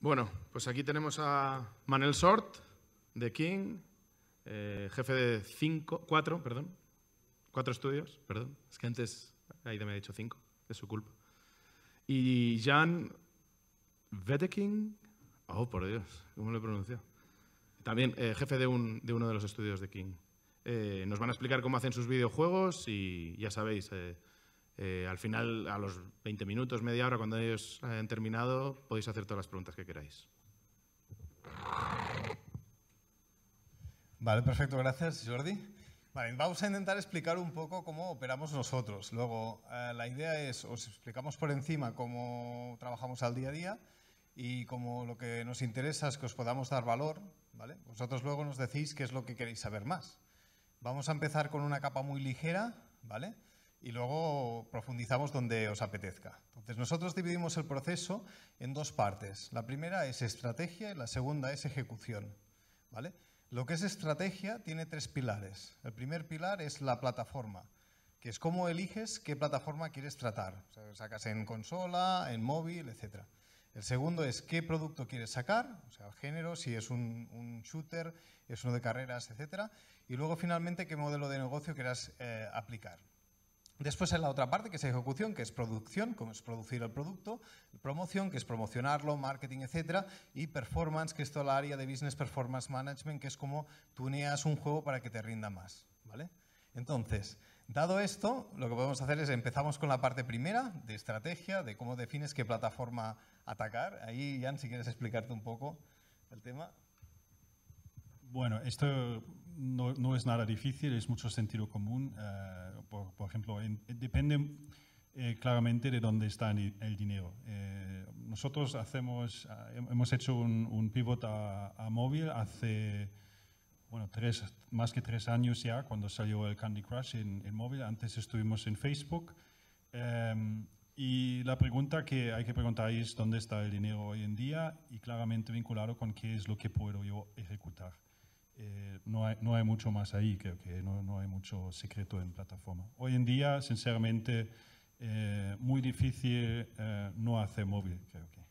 Bueno, pues aquí tenemos a Manel Sort, de King, eh, jefe de cinco, cuatro, perdón, cuatro estudios, perdón, es que antes Aida me ha dicho cinco, es su culpa. Y Jan Vedeking, oh por Dios, ¿cómo lo he pronunciado? También eh, jefe de, un, de, uno de los estudios de King. Eh, nos van a explicar cómo hacen sus videojuegos y ya sabéis, eh, al final, a los 20 minutos, media hora, cuando ellos hayan terminado, podéis hacer todas las preguntas que queráis. Vale, perfecto, gracias Jordi. Vale, vamos a intentar explicar un poco cómo operamos nosotros. Luego, eh, la idea es, os explicamos por encima cómo trabajamos al día a día y como lo que nos interesa es que os podamos dar valor, ¿vale? Vosotros luego nos decís qué es lo que queréis saber más. Vamos a empezar con una capa muy ligera, ¿vale? y luego profundizamos donde os apetezca. Entonces, nosotros dividimos el proceso en dos partes. La primera es estrategia y la segunda es ejecución. ¿vale? Lo que es estrategia tiene tres pilares. El primer pilar es la plataforma, que es cómo eliges qué plataforma quieres tratar. O sea, sacas en consola, en móvil, etc. El segundo es qué producto quieres sacar, o sea, el género, si es un, shooter, es uno de carreras, etc. Y luego, finalmente, qué modelo de negocio quieras eh, aplicar. Después en la otra parte, que es ejecución, que es producción, como es producir el producto, promoción, que es promocionarlo, marketing, etcétera, y performance, que es toda la área de business performance management, que es como tuneas un juego para que te rinda más, ¿vale? Entonces, dado esto, lo que podemos hacer es empezamos con la parte primera de estrategia, de cómo defines qué plataforma atacar. Ahí, Jan, si quieres explicarte un poco el tema. Bueno, esto no, es nada difícil, es mucho sentido común. Eh, por, ejemplo, depende eh, claramente de dónde está el dinero. Eh, nosotros hacemos, hemos hecho un, un pivot a, móvil hace más que tres años ya, cuando salió el Candy Crush en, móvil. Antes estuvimos en Facebook. Em, y la pregunta que hay que preguntar es dónde está el dinero hoy en día y claramente vinculado con qué es lo que puedo yo ejecutar. Eh, no, hay, no, hay, mucho más ahí, creo que no, hay mucho secreto en plataforma. Hoy en día, sinceramente, eh, muy difícil eh, no hacer móvil, creo que.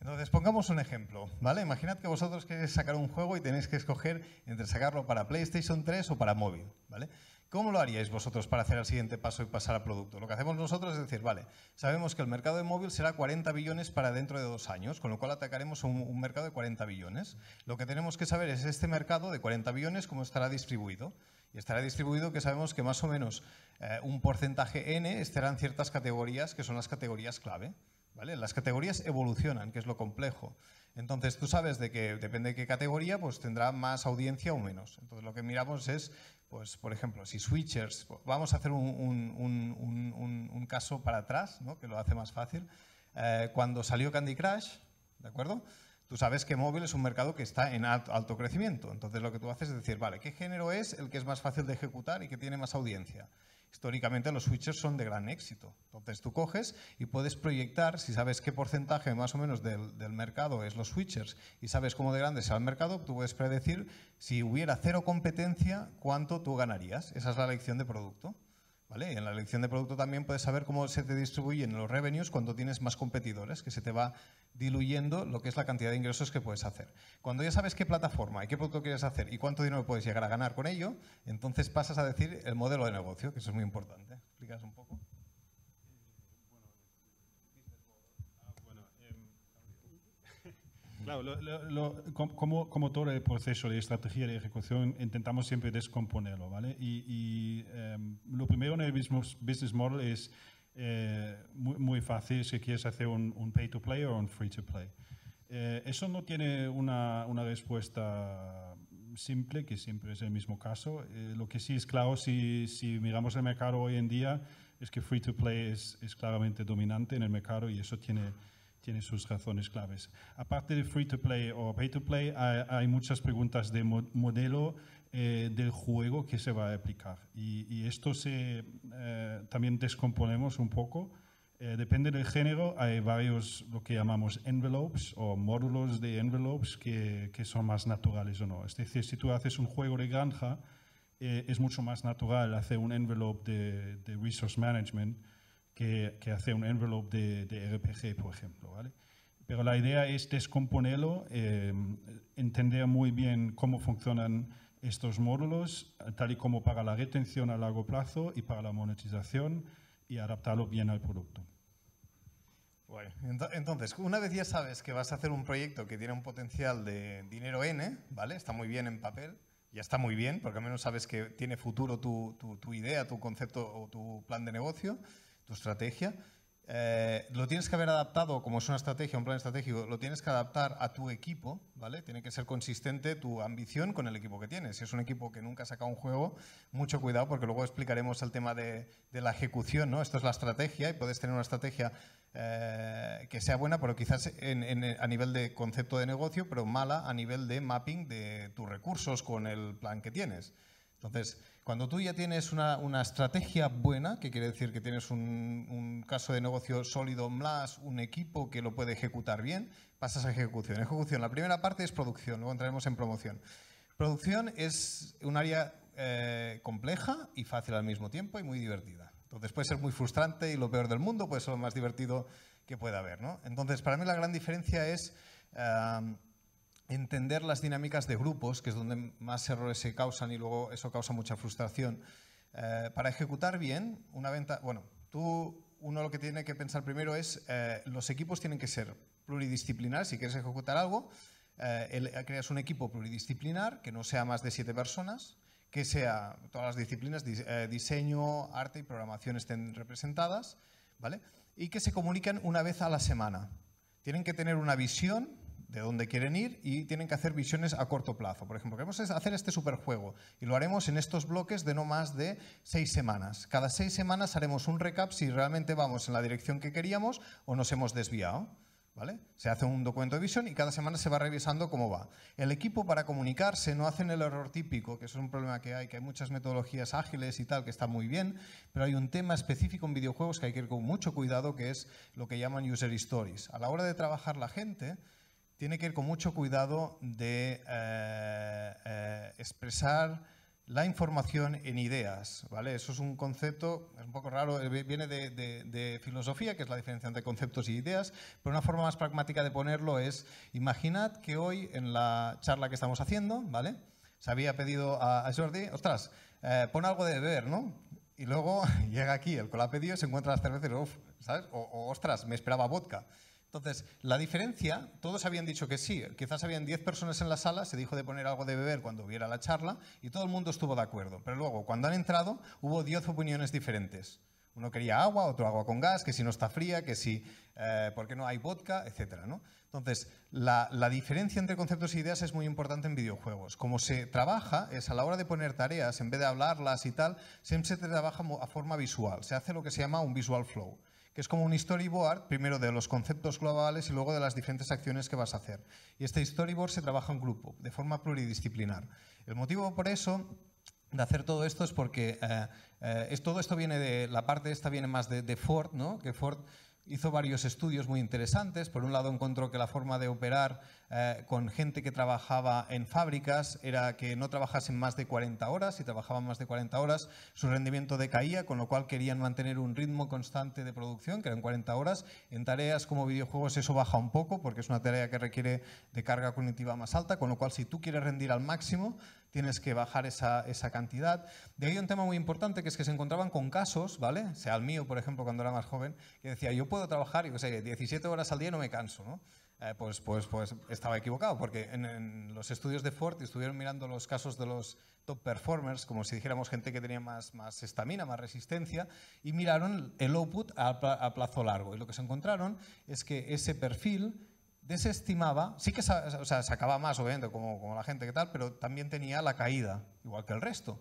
Entonces, pongamos un ejemplo, ¿vale? Imaginad que vosotros queréis sacar un juego y tenéis que escoger entre sacarlo para PlayStation 3 o para móvil, ¿vale? ¿Cómo lo haríais vosotros para hacer el siguiente paso y pasar a producto? Lo que hacemos nosotros es decir, vale, sabemos que el mercado de móvil será 40 billones para dentro de dos años, con lo cual atacaremos un, mercado de 40 billones. Lo que tenemos que saber es este mercado de 40 billones, cómo estará distribuido. Y estará distribuido que sabemos que más o menos eh, un porcentaje N estarán ciertas categorías que son las categorías clave. ¿Vale? Las categorías evolucionan, que es lo complejo. Entonces tú sabes de que depende de qué categoría, pues tendrá más audiencia o menos. Entonces lo que miramos es pues, por ejemplo, si switchers, vamos a hacer un, caso para atrás, ¿no? que lo hace más fácil. Eh, cuando salió Candy Crush, ¿de acuerdo? Tú sabes que móvil es un mercado que está en alto, alto, crecimiento. Entonces lo que tú haces es decir, vale, ¿qué género es el que es más fácil de ejecutar y que tiene más audiencia? históricamente los switchers son de gran éxito. Entonces tú coges y puedes proyectar, si sabes qué porcentaje más o menos del, mercado es los switchers y sabes cómo de grande es el mercado, tú puedes predecir si hubiera cero competencia, cuánto tú ganarías. Esa es la elección de producto en la elección de producto también puedes saber cómo se te distribuyen los revenues cuando tienes más competidores, que se te va diluyendo lo que es la cantidad de ingresos que puedes hacer. Cuando ya sabes qué plataforma y qué producto quieres hacer y cuánto dinero puedes llegar a ganar con ello, entonces pasas a decir el modelo de negocio, que eso es muy importante. ¿Explicas un poco? Claro, como, todo el proceso de estrategia de ejecución, intentamos siempre descomponerlo, ¿vale? Y, em, lo primero en el business, business model es eh, muy, fácil si quieres hacer un, pay-to-play o un free-to-play. Eh, eso no tiene una, respuesta simple, que siempre es el mismo caso. Eh, lo que sí es claro, si, miramos el mercado hoy en día, es que free-to-play es, es, claramente dominante en el mercado y eso tiene tiene sus razones claves. Aparte de free to play o pay to play, hay, muchas preguntas de modelo eh, del juego que se va a aplicar. Y, esto se, eh, también descomponemos un poco. Eh, depende del género, hay varios lo que llamamos envelopes o módulos de envelopes que, son más naturales o no. Es decir, si tú haces un juego de granja, es mucho más natural hacer un envelope de, de resource management que, que un envelope de, RPG, por ejemplo. ¿vale? Pero la idea es descomponerlo, eh, entender muy bien cómo funcionan estos módulos, tal y como para la retención a largo plazo y para la monetización, y adaptarlo bien al producto. Bueno, entonces, una vez ya sabes que vas a hacer un proyecto que tiene un potencial de dinero N, ¿vale? Está muy bien en papel, ya está muy bien, porque al menos sabes que tiene futuro tu, tu idea, tu concepto o tu plan de negocio tu estrategia, eh, lo tienes que haber adaptado, como es una estrategia, un plan estratégico, lo tienes que adaptar a tu equipo, ¿vale? Tiene que ser consistente tu ambición con el equipo que tienes. Si es un equipo que nunca ha sacado un juego, mucho cuidado porque luego explicaremos el tema de, la ejecución, ¿no? Esto es la estrategia y puedes tener una estrategia eh, que sea buena, pero quizás en, en, a nivel de concepto de negocio, pero mala a nivel de mapping de tus recursos con el plan que tienes. Entonces, cuando tú ya tienes una, estrategia buena, que quiere decir que tienes un, caso de negocio sólido más un equipo que lo puede ejecutar bien, pasas a ejecución. Ejecución, la primera parte es producción, luego entraremos en promoción. Producción es un área eh, compleja y fácil al mismo tiempo y muy divertida. Entonces puede ser muy frustrante y lo peor del mundo, puede ser lo más divertido que pueda haber. Entonces, para mí la gran diferencia es... Eh, entender las dinámicas de grupos, que es donde más errores se causan y luego eso causa mucha frustración. Eh, para ejecutar bien una venta, bueno, tú uno lo que tiene que pensar primero es eh, los equipos tienen que ser pluridisciplinar si quieres ejecutar algo. Eh, creas un equipo pluridisciplinar que no sea más de siete personas, que sea todas las disciplinas, diseño, arte y programación estén representadas, ¿vale? Y que se comuniquen una vez a la semana. Tienen que tener una visión de dónde quieren ir y tienen que hacer visiones a corto plazo. Por ejemplo, queremos hacer este superjuego y lo haremos en estos bloques de no más de seis semanas. Cada seis semanas haremos un recap si realmente vamos en la dirección que queríamos o nos hemos desviado. ¿Vale? Se hace un documento de visión y cada semana se va revisando cómo va. El equipo para comunicarse no hace el error típico, que es un problema que hay, que hay muchas metodologías ágiles y tal, que está muy bien, pero hay un tema específico en videojuegos que hay que ir con mucho cuidado, que es lo que llaman user stories. A la hora de trabajar la gente, tiene que ir con mucho cuidado de eh, eh, expresar la información en ideas, ¿vale? Eso es un concepto, un poco raro, eh, viene de, filosofía, que es la diferencia entre conceptos y ideas, pero una forma más pragmática de ponerlo es, imaginad que hoy en la charla que estamos haciendo, ¿vale? Se había pedido a, Jordi, ostras, pon algo de beber, ¿no? Y luego llega aquí el colapedio y se encuentra las cervezas, ¿sabes? o, ostras, me esperaba vodka. Entonces, la diferencia, todos habían dicho que sí, quizás habían 10 personas en la sala, se dijo de poner algo de beber cuando hubiera la charla y todo el mundo estuvo de acuerdo. Pero luego, cuando han entrado, hubo 10 opiniones diferentes. Uno quería agua, otro agua con gas, que si no está fría, que si, eh, porque ¿por qué no hay vodka, etcétera? Entonces, la, diferencia entre conceptos e ideas es muy importante en videojuegos. Como se trabaja, es a la hora de poner tareas, en vez de hablarlas y tal, siempre se trabaja a forma visual. Se hace lo que se llama un visual flow que es como un storyboard, primero de los conceptos globales y luego de las diferentes acciones que vas a hacer. Y este storyboard se trabaja en grupo, de forma pluridisciplinar. El motivo por eso de hacer todo esto es porque eh, eh, es, todo esto viene de, la parte esta viene más de, de Ford, ¿no? que Ford hizo varios estudios muy interesantes. Por un lado encontró que la forma de operar eh, con gente que trabajaba en fábricas era que no trabajasen más de 40 horas. Si trabajaban más de 40 horas, su rendimiento decaía, con lo cual querían mantener un ritmo constante de producción, que eran 40 horas. En tareas como videojuegos eso baja un poco, porque es una tarea que requiere de carga cognitiva más alta, con lo cual si tú quieres rendir al máximo, tienes que bajar esa, esa cantidad. De ahí un tema muy importante que es que se encontraban con casos, ¿vale? O sea el mío, por ejemplo, cuando era más joven, que decía, yo puedo trabajar, yo 17 horas al día y no me canso, ¿no? Eh, pues, pues, pues estaba equivocado, porque en, los estudios de Ford estuvieron mirando los casos de los top performers, como si dijéramos gente que tenía más estamina, más, resistencia, y miraron el output a plazo largo. Y lo que se encontraron es que ese perfil desestimaba, sí que o sea, sacaba más, obviamente, como, como la gente que tal, pero también tenía la caída, igual que el resto.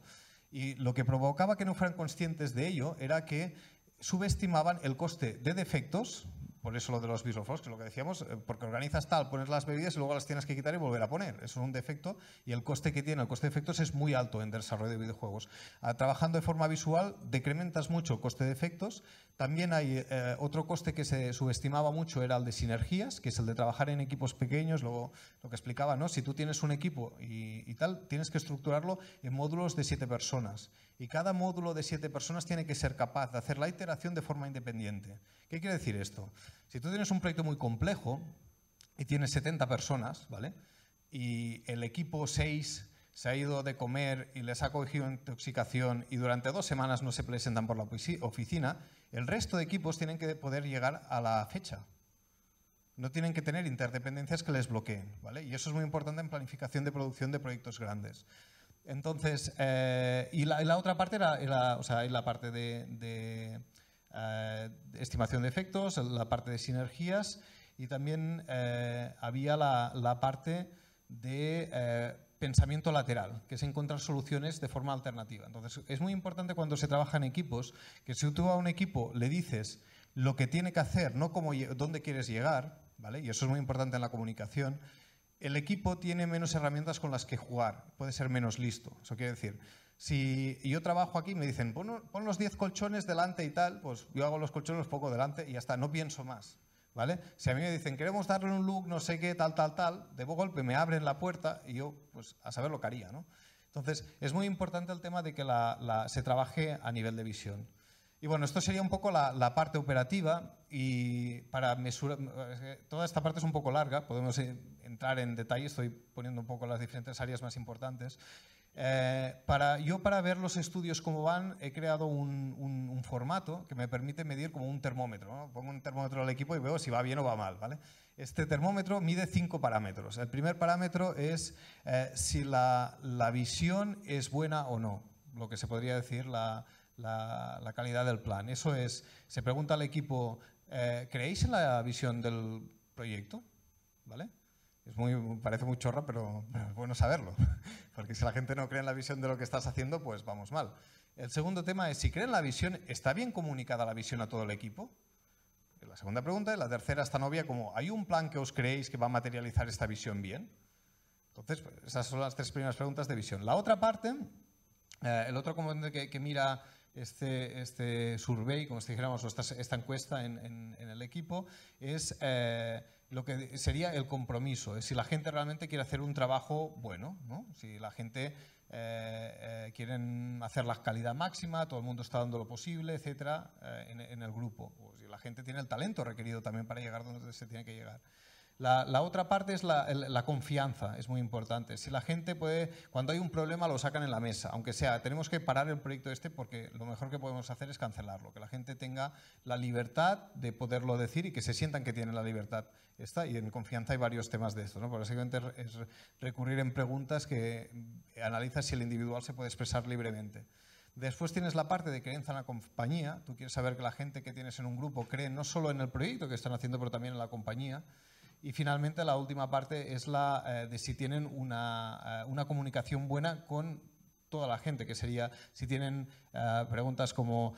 Y lo que provocaba que no fueran conscientes de ello era que subestimaban el coste de defectos por eso lo de los flows que lo que decíamos, eh, porque organizas tal, pones las bebidas y luego las tienes que quitar y volver a poner. Eso es un defecto y el coste que tiene, el coste de efectos es muy alto en desarrollo de videojuegos. Ah, trabajando de forma visual, decrementas mucho el coste de efectos. También hay eh, otro coste que se subestimaba mucho, era el de sinergias, que es el de trabajar en equipos pequeños, luego lo que explicaba, ¿no? Si tú tienes un equipo y tal, tienes que estructurarlo en módulos de siete personas y cada módulo de siete personas tiene que ser capaz de hacer la iteración de forma independiente. ¿Qué quiere decir esto? Si tú tienes un proyecto muy complejo y tienes 70 personas, ¿vale? Y el equipo 6 se ha ido de comer y les ha cogido intoxicación y durante dos semanas no se presentan por la oficina, el resto de equipos tienen que poder llegar a la fecha. No tienen que tener interdependencias que les bloqueen, ¿vale? Y eso es muy importante en planificación de producción de proyectos grandes. Entonces, eh, y, la, otra parte era, o sea, la parte de, de eh, estimación de efectos, la parte de sinergias y también eh, había la, parte de pensamiento lateral, que es encontrar soluciones de forma alternativa. Entonces, es muy importante cuando se trabaja en equipos que si tú a un equipo le dices lo que tiene que hacer, no dónde quieres llegar, y eso es muy importante en la comunicación, el equipo tiene menos herramientas con las que jugar, puede ser menos listo. Eso quiere decir, si yo trabajo aquí y me dicen, pon, los 10 colchones delante y tal, pues yo hago los colchones, poco delante y ya está, no pienso más. ¿Vale? Si a mí me dicen, queremos darle un look, no sé qué, tal, tal, tal, de golpe me abren la puerta y yo, pues a saber lo que haría, ¿no? Entonces, es muy importante el tema de que se trabaje a nivel de visión. Y bueno, esto sería un poco la, parte operativa y para eh, toda esta parte es un poco larga, podemos eh, entrar en detalle, estoy poniendo un poco las diferentes áreas más importantes. Eh, para, yo para ver los estudios cómo van he creado un, formato que me permite medir como un termómetro. Pongo un termómetro al equipo y veo si va bien o va mal. ¿vale? Este termómetro mide cinco parámetros. El primer parámetro es si la, la visión es buena o no, lo que se podría decir la, la, calidad del plan. Eso es, se pregunta al equipo, eh, ¿creéis en la visión del proyecto? ¿Vale? Es muy, parece muy chorro pero, es bueno saberlo, porque si la gente no cree en la visión de lo que estás haciendo, pues vamos mal. El segundo tema es, si creen la visión, ¿está bien comunicada la visión a todo el equipo? La segunda pregunta, y la tercera esta novia, como, ¿hay un plan que os creéis que va a materializar esta visión bien? Entonces, pues, esas son las tres primeras preguntas de visión. La otra parte, eh, el otro componente que mira este, este survey, como si dijéramos, o esta, encuesta en, el equipo, es eh, lo que sería el compromiso, es si la gente realmente quiere hacer un trabajo bueno, si la gente eh, eh, quiere hacer la calidad máxima, todo el mundo está dando lo posible, etcétera, en, en, el grupo, o si la gente tiene el talento requerido también para llegar donde se tiene que llegar. La, otra parte es la, confianza, es muy importante. Si la gente puede, cuando hay un problema lo sacan en la mesa, aunque sea, tenemos que parar el proyecto este porque lo mejor que podemos hacer es cancelarlo, que la gente tenga la libertad de poderlo decir y que se sientan que tienen la libertad. Esta, y en confianza hay varios temas de esto, ¿no? Pero básicamente es recurrir en preguntas que analizas si el individual se puede expresar libremente. Después tienes la parte de creencia en la compañía. Tú quieres saber que la gente que tienes en un grupo cree no solo en el proyecto que están haciendo, pero también en la compañía. Y finalmente la última parte es la eh, de si tienen una, eh, una comunicación buena con toda la gente, que sería si tienen eh, preguntas como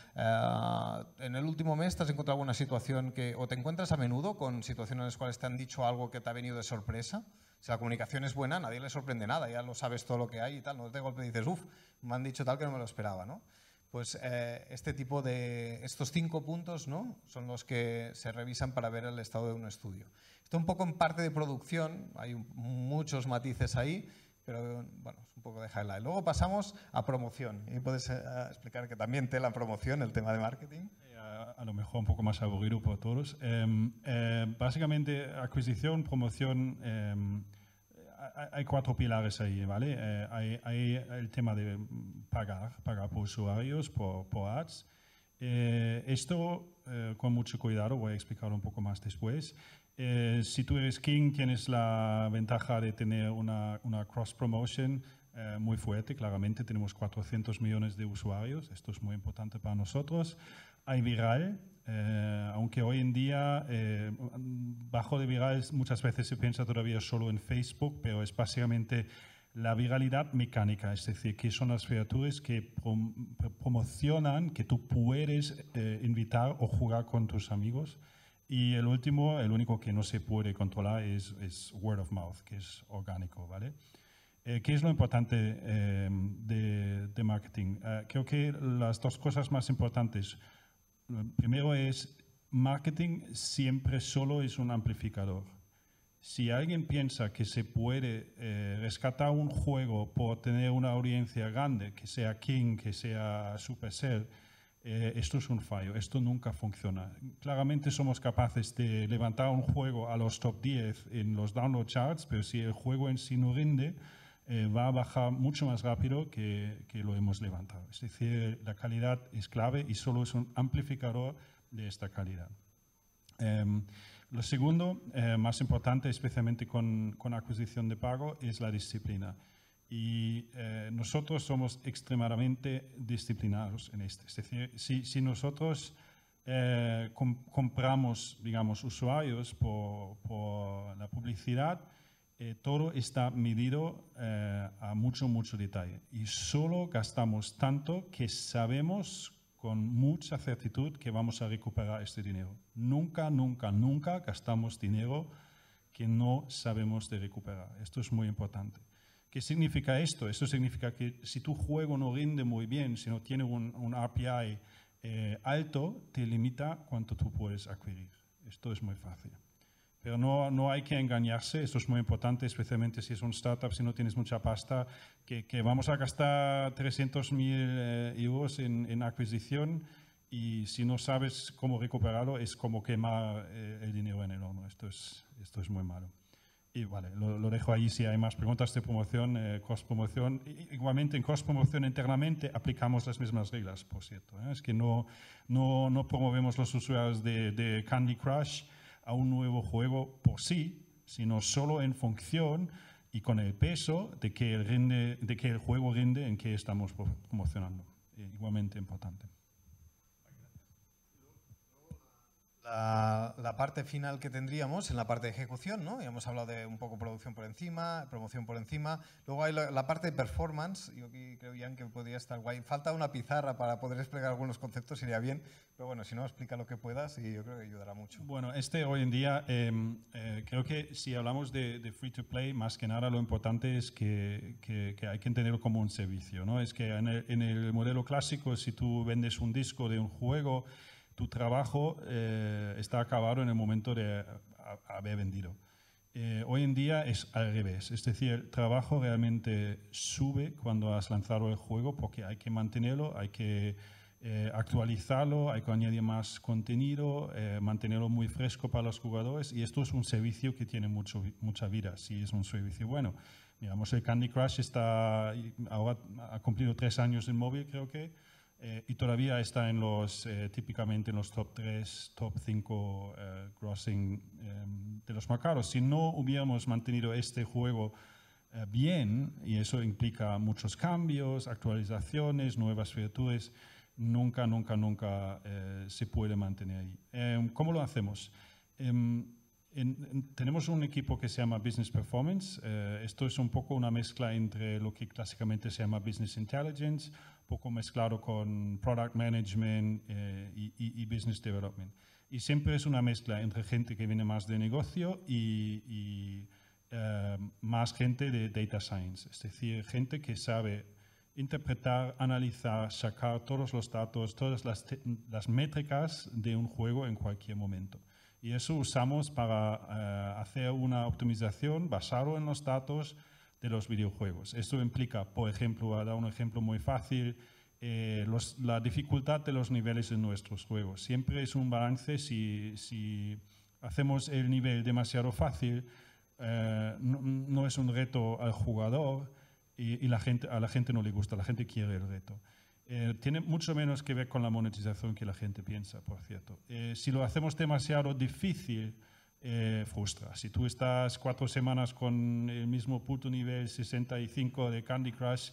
en el último mes te has encontrado alguna situación que o te encuentras a menudo con situaciones en las cuales te han dicho algo que te ha venido de sorpresa. Si la comunicación es buena, nadie le sorprende nada, ya lo sabes todo lo que hay y tal, no de golpe dices, uff, me han dicho tal que no me lo esperaba, ¿no? pues eh, este tipo de, estos cinco puntos ¿no? son los que se revisan para ver el estado de un estudio. Esto un poco en parte de producción, hay muchos matices ahí, pero bueno, es un poco de highlight. Luego pasamos a promoción. Y puedes eh, explicar que también te la promoción, el tema de marketing. A, lo mejor un poco más aburrido para todos. Em, eh, básicamente, adquisición, promoción em, hay cuatro pilares ahí, ¿vale? Eh, hay, el tema de pagar, pagar por usuarios, por, ads. Eh, esto, eh, con mucho cuidado, voy a explicarlo un poco más después. si tú eres King, tienes la ventaja de tener una, una cross-promotion muy fuerte. Claramente tenemos 400 millones de usuarios. Esto es muy importante para nosotros. Hay viral, eh, aunque hoy en día eh, bajo de virales muchas veces se piensa todavía solo en Facebook, pero es básicamente la viralidad mecánica, es decir, que son las criaturas que promocionan que tú puedes eh, invitar o jugar con tus amigos. Y el último, el único que no se puede controlar es, word of mouth, que es orgánico, ¿vale? ¿Qué es lo importante de, de, marketing? creo que las dos cosas más importantes Primero es, marketing siempre solo es un amplificador. Si alguien piensa que se puede eh, rescatar un juego por tener una audiencia grande, que sea King, que sea Supercell, eh, esto es un fallo, esto nunca funciona. Claramente somos capaces de levantar un juego a los top 10 en los download charts, pero si el juego en sí no rinde, eh, va a bajar mucho más rápido que, que, lo hemos levantado. Es decir, la calidad es clave y solo es un amplificador de esta calidad. Em, lo segundo, eh, más importante, especialmente con, con, adquisición de pago, es la disciplina. Y eh, nosotros somos extremadamente disciplinados en esto. Es decir, si, si nosotros compramos, digamos, usuarios por, por la publicidad, eh, todo está medido eh, a mucho, mucho detalle. Y solo gastamos tanto que sabemos con mucha certitud que vamos a recuperar este dinero. Nunca, nunca, nunca gastamos dinero que no sabemos de recuperar. Esto es muy importante. ¿Qué significa esto? Esto significa que si tu juego no rinde muy bien, si no tiene un, API eh, alto, te limita cuánto tú puedes adquirir. Esto es muy fácil. Pero no, no hay que engañarse, esto es muy importante, especialmente si es un startup, si no tienes mucha pasta, que, vamos a gastar 300.000 eh, euros en, en, adquisición y si no sabes cómo recuperarlo es como quemar eh, el dinero en el horno. Esto es, esto es muy malo. Y vale, lo, dejo ahí si hay más preguntas de promoción, eh, promoción Igualmente en cross-promoción internamente aplicamos las mismas reglas, por cierto. ¿eh? Es que no, no, no promovemos los usuarios de, de Candy Crush a un nuevo juego por sí, sino solo en función y con el peso de que el, de que el juego rinde en que estamos promocionando. Eh, igualmente importante. la, la, parte final que tendríamos en la parte de ejecución, ¿no? Ya hemos hablado de un poco producción por encima, promoción por encima. Luego hay la, parte de performance, yo aquí creo, que podría estar guay. Falta una pizarra para poder explicar algunos conceptos, sería bien, pero bueno, si no, explica lo que puedas y yo creo que ayudará mucho. Bueno, este hoy en día, em, eh, creo que si hablamos de, free to play, más que nada lo importante es que, hay que entenderlo como un servicio, ¿no? Es que en el modelo clásico, si tú vendes un disco de un juego, tu trabajo eh, está acabado en el momento de haber vendido. Eh, hoy en día es al revés, es decir, el trabajo realmente sube cuando has lanzado el juego porque hay que mantenerlo, hay que eh, actualizarlo, hay que añadir más contenido, mantenerlo muy fresco para los jugadores y esto es un servicio que tiene mucha vida, si es un servicio bueno. Digamos, el Candy Crush está, ha cumplido tres años en móvil creo que, eh, y todavía está en los, eh, típicamente en los top 3, top 5 crossing eh, em, de los mercados. Si no hubiéramos mantenido este juego bien, y eso implica muchos cambios, actualizaciones, nuevas virtudes, nunca, nunca, nunca se puede mantener ahí. Em, ¿Cómo lo hacemos? Em, tenemos un equipo que se llama Business Performance. esto es un poco una mezcla entre lo que clásicamente se llama Business Intelligence poco mezclado con product management eh, y, business development. Y siempre es una mezcla entre gente que viene más de negocio y, eh, más gente de data science, es decir, gente que sabe interpretar, analizar, sacar todos los datos, todas las, métricas de un juego en cualquier momento. Y eso usamos para eh, hacer una optimización basado en los datos, de los videojuegos. Esto implica, por ejemplo, a dar un ejemplo muy fácil, eh, la dificultad de los niveles en nuestros juegos. Siempre es un balance si, hacemos el nivel demasiado fácil, eh, no, es un reto al jugador y, la gente, a la gente no le gusta, la gente quiere el reto. Eh, tiene mucho menos que ver con la monetización que la gente piensa, por cierto. si lo hacemos demasiado difícil, frustra. Eh, si tú estás cuatro semanas con el mismo puto nivel 65 de Candy Crush,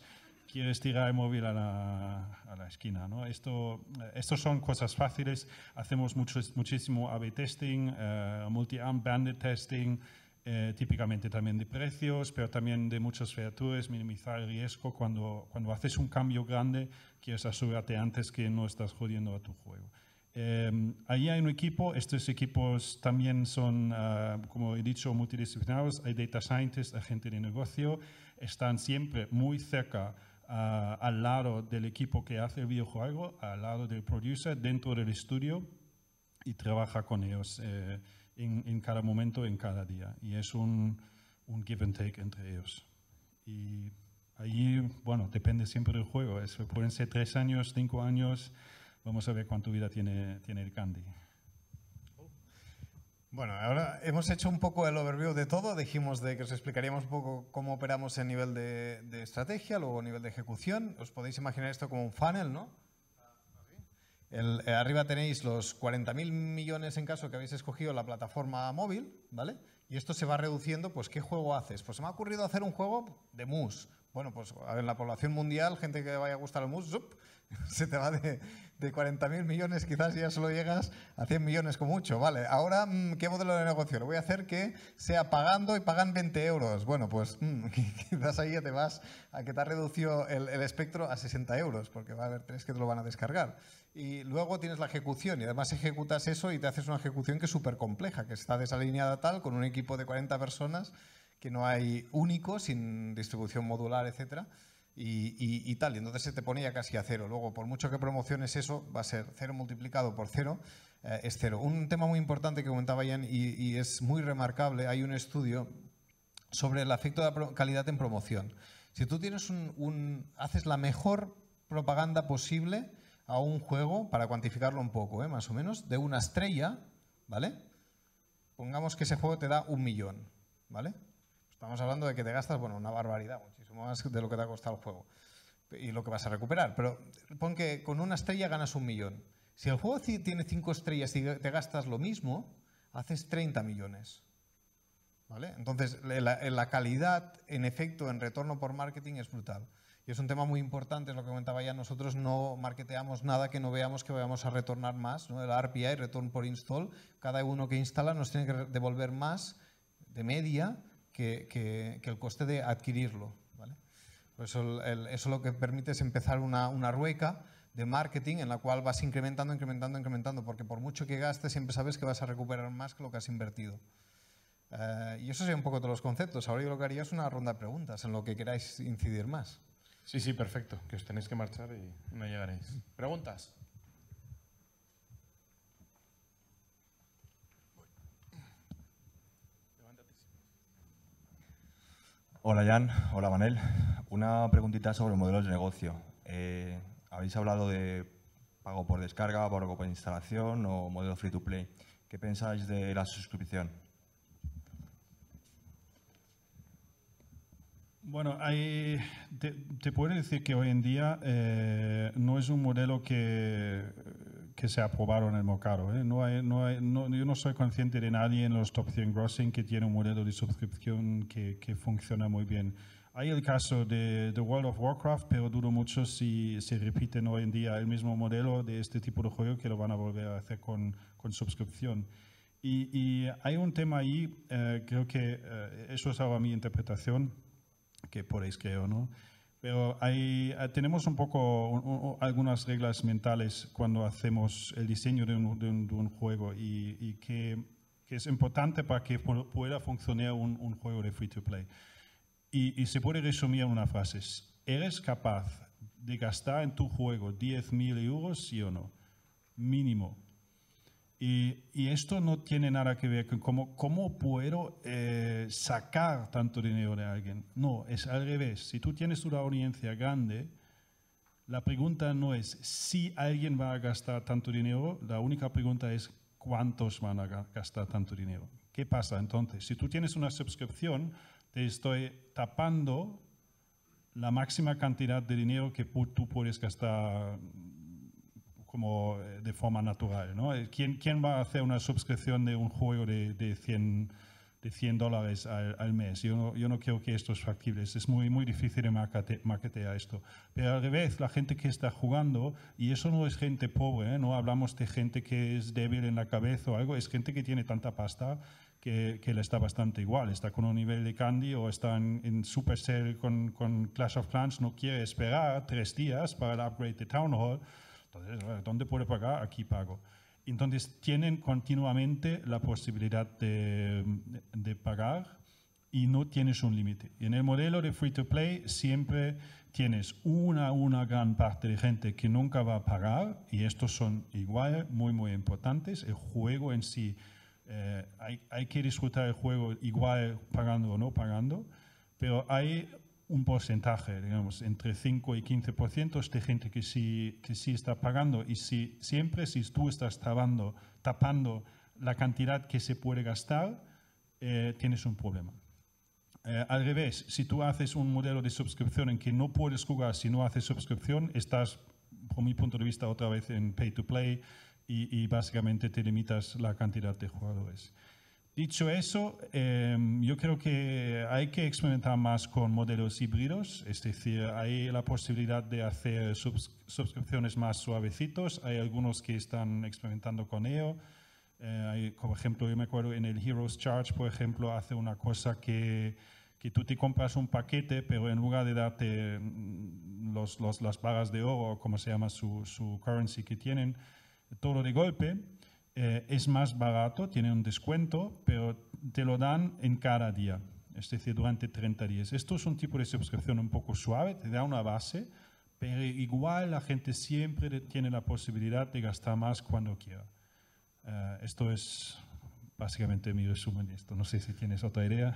quieres tirar el móvil a la, esquina. ¿no? Esto, son cosas fáciles. Hacemos muchísimo A-B testing, eh, multi-arm banded testing, eh, típicamente también de precios, pero también de muchas features, minimizar el riesgo. Cuando, cuando haces un cambio grande, quieres asegurarte antes que no estás jodiendo a tu juego. Eh, ahí hay un equipo, estos equipos también son, ah, como he dicho, multidisciplinarios, hay data scientists, agentes de negocio, están siempre muy cerca ah, al lado del equipo que hace el videojuego, al lado del producer, dentro del estudio y trabaja con ellos eh, en, cada momento, en cada día. Y es un, give and take entre ellos. Y ahí, bueno, depende siempre del juego, pueden ser tres años, cinco años. Vamos a ver cuánto vida tiene, tiene el Candy. Bueno, ahora hemos hecho un poco el overview de todo. Dijimos de que os explicaríamos un poco cómo operamos en nivel de, estrategia, luego nivel de ejecución. Os podéis imaginar esto como un funnel, ¿no? Eh, arriba tenéis los 40.000 millones en caso que habéis escogido la plataforma móvil, ¿vale? Y esto se va reduciendo, pues, ¿qué juego haces? Pues se me ha ocurrido hacer un juego de mus. Bueno, pues a en la población mundial, gente que vaya a gustar el mousse, se te va de, 40.000 millones, quizás ya solo llegas a 100 millones como mucho. Vale, ahora, mm, ¿qué modelo de negocio? Lo voy a hacer que sea pagando y pagan 20 euros. Bueno, pues mm, quizás ahí ya te vas a que te ha reducido el, el espectro a 60 euros, porque va a haber tres que te lo van a descargar. Y luego tienes la ejecución y además ejecutas eso y te haces una ejecución que es súper compleja, que está desalineada tal, con un equipo de 40 personas que no hay único, sin distribución modular, etc. Y, tal, y entonces se te ponía casi a cero. Luego, por mucho que promociones eso, va a ser cero multiplicado por cero, eh, es cero. Un tema muy importante que comentaba Ian y, es muy remarcable, hay un estudio sobre el efecto de la calidad en promoción. Si tú tienes un, haces la mejor propaganda posible a un juego, para cuantificarlo un poco, eh, más o menos, de una estrella, ¿vale? Pongamos que ese juego te da un millón, ¿vale? Estamos hablando de que te gastas, bueno, una barbaridad, muchísimo más de lo que te ha costado el juego y lo que vas a recuperar. Pero pon que con una estrella ganas un millón. Si el juego tiene cinco estrellas y te gastas lo mismo, haces 30 millones. Entonces, la, calidad, en efecto, en retorno por marketing es brutal. Y es un tema muy importante, es lo que comentaba ya, nosotros no marketeamos nada que no veamos que vayamos a retornar más. ¿no? El RPI, Return por Install, cada uno que instala nos tiene que devolver más de media que, el coste de adquirirlo. ¿vale? eso, el, lo que permite es empezar una, una rueca de marketing en la cual vas incrementando, incrementando, incrementando, porque por mucho que gastes siempre sabes que vas a recuperar más que lo que has invertido. Eh, y eso sería un poco todos los conceptos. Ahora yo lo que haría es una ronda de preguntas en lo que queráis incidir más. Sí, sí, perfecto, que os tenéis que marchar y no llegaréis. ¿Preguntas? Hola Jan, hola Manel. Una preguntita sobre modelos de negocio. Eh, habéis hablado de pago por descarga, pago por instalación o modelo free to play. ¿Qué pensáis de la suscripción? Bueno, te, puedo decir que hoy en día eh, no es un modelo que, que se aprobaron en el mocaro ¿eh? No no yo no soy consciente de nadie en los top 100 grossing que tiene un modelo de suscripción que, que funciona muy bien. Hay el caso de, the World of Warcraft, pero dudo mucho si se repiten hoy en día el mismo modelo de este tipo de juego que lo van a volver a hacer con, con suscripción. Y, hay un tema ahí, eh, creo que eh, eso es ahora mi interpretación, que podéis creer o no, pero hay, eh, tenemos un poco algunas reglas mentales cuando hacemos el diseño de un, juego y, que, es importante para que pueda funcionar un, juego de free to play. Y, y, se puede resumir en una frase. ¿Eres capaz de gastar en tu juego 10.000 euros, sí o no? Mínimo y, esto no tiene nada que ver con cómo, cómo puedo eh, sacar tanto dinero de alguien. No, es al revés. Si tú tienes una audiencia grande, la pregunta no es si alguien va a gastar tanto dinero, la única pregunta es cuántos van a gastar tanto dinero. ¿Qué pasa entonces? Si tú tienes una suscripción, te estoy tapando la máxima cantidad de dinero que tú puedes gastar como eh, de forma natural. ¿no? Eh, ¿Quién, va a hacer una suscripción de un juego de, de 100 de 100 dólares al, mes. Yo no, creo que esto es factible. Es muy, muy difícil de marketear esto. Pero al revés, la gente que está jugando, y eso no es gente pobre, ¿eh? no hablamos de gente que es débil en la cabeza o algo, es gente que tiene tanta pasta que, que le está bastante igual. Está con un nivel de Candy o está en, Supercell con Clash of Clans, no quiere esperar tres días para el upgrade de Town Hall donde ¿dónde puedo pagar? Aquí pago. Entonces, tienen continuamente la posibilidad de, de pagar y no tienes un límite. en el modelo de free to play siempre tienes una, una gran parte de gente que nunca va a pagar y estos son igual muy, muy importantes. El juego en sí, eh, hay, hay, que disfrutar el juego igual pagando o no pagando, pero hay un porcentaje, digamos, entre 5 y 15% de gente que sí, está pagando. Y si, siempre si tú estás tapando la cantidad que se puede gastar, eh, tienes un problema. Eh, al revés, si tú haces un modelo de suscripción en que no puedes jugar si no haces suscripción, estás, por mi punto de vista, otra vez en pay to play y, y básicamente te limitas la cantidad de jugadores. Dicho eso, em, yo creo que hay que experimentar más con modelos híbridos, es decir, hay la posibilidad de hacer suscripciones más suavecitos, hay algunos que están experimentando con ello. Eh, como ejemplo, yo me acuerdo en el Heroes Charge, por ejemplo, hace una cosa que, que tú te compras un paquete, pero en lugar de darte mm, las pagas de oro, como se llama su, su currency que tienen, todo de golpe, eh, es más barato, tiene un descuento, pero te lo dan en cada día, es decir, durante 30 días. Esto es un tipo de suscripción un poco suave, te da una base, pero igual la gente siempre tiene la posibilidad de gastar más cuando quiera. Eh, esto es básicamente mi resumen de esto. No sé si tienes otra idea.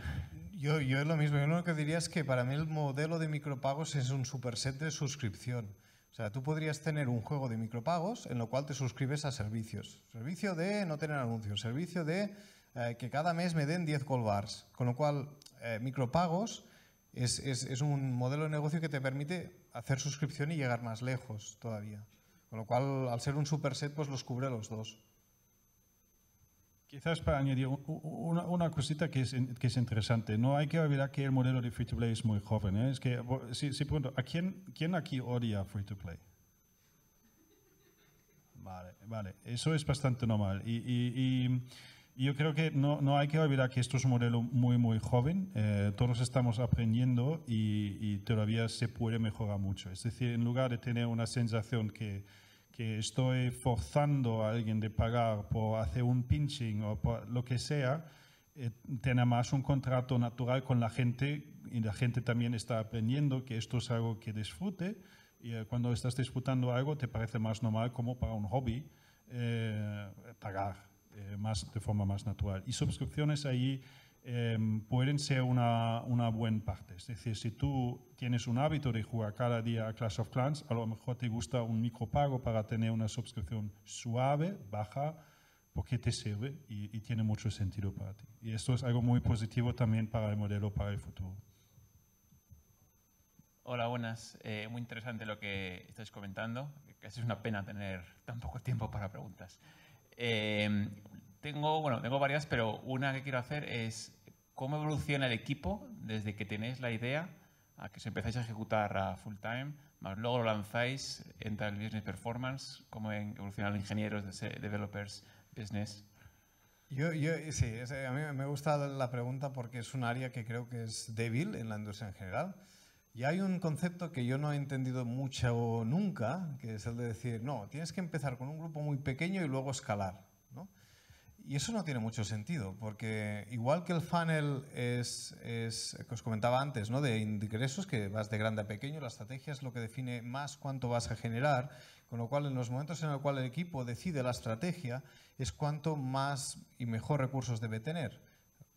Yo, yo lo mismo. Yo lo que diría es que para mí el modelo de micropagos es un superset de suscripción. O sea, tú podrías tener un juego de micropagos en lo cual te suscribes a servicios. Servicio de no tener anuncios, servicio de eh, que cada mes me den 10 colbars Con lo cual, eh, micropagos es, es, un modelo de negocio que te permite hacer suscripción y llegar más lejos todavía. Con lo cual, al ser un superset, pues los cubre los dos. Quizás para añadir una, cosita que es, que es, interesante. No hay que olvidar que el modelo de free to play es muy joven. ¿eh? Es que, si, pregunto, ¿a quién, quién aquí odia free to play? Vale, vale. Eso es bastante normal. Y, yo creo que no, hay que olvidar que esto es un modelo muy, muy joven. Eh, todos estamos aprendiendo y, todavía se puede mejorar mucho. Es decir, en lugar de tener una sensación que que estoy forzando a alguien de pagar por hacer un pinching o por lo que sea, eh, tener más un contrato natural con la gente y la gente también está aprendiendo que esto es algo que disfrute y eh, cuando estás disfrutando algo te parece más normal como para un hobby eh, pagar más, de forma más natural. Y suscripciones ahí Em, pueden ser una, una, buena parte. Es decir, si tú tienes un hábito de jugar cada día a Clash of Clans, a lo mejor te gusta un micropago para tener una suscripción suave, baja, porque te sirve y, tiene mucho sentido para ti. Y esto es algo muy positivo también para el modelo para el futuro. Hola, buenas. Eh, muy interesante lo que estáis comentando. Es una pena tener tan poco tiempo para preguntas. Em, tengo, bueno, tengo varias, pero una que quiero hacer es cómo evoluciona el equipo desde que tenéis la idea a que os empezáis a ejecutar a full time, más luego lo lanzáis, entra el business performance, cómo evolucionan los ingenieros, developers, business. Yo, yo, sí, a mí me gusta la pregunta porque es un área que creo que es débil en la industria en general. Y hay un concepto que yo no he entendido mucho nunca, que es el de decir, no, tienes que empezar con un grupo muy pequeño y luego escalar. Y eso no tiene mucho sentido, porque igual que el funnel es, es, que os comentaba antes, ¿no? de ingresos, que vas de grande a pequeño, la estrategia es lo que define más cuánto vas a generar, con lo cual en los momentos en los cuales el equipo decide la estrategia es cuánto más y mejor recursos debe tener,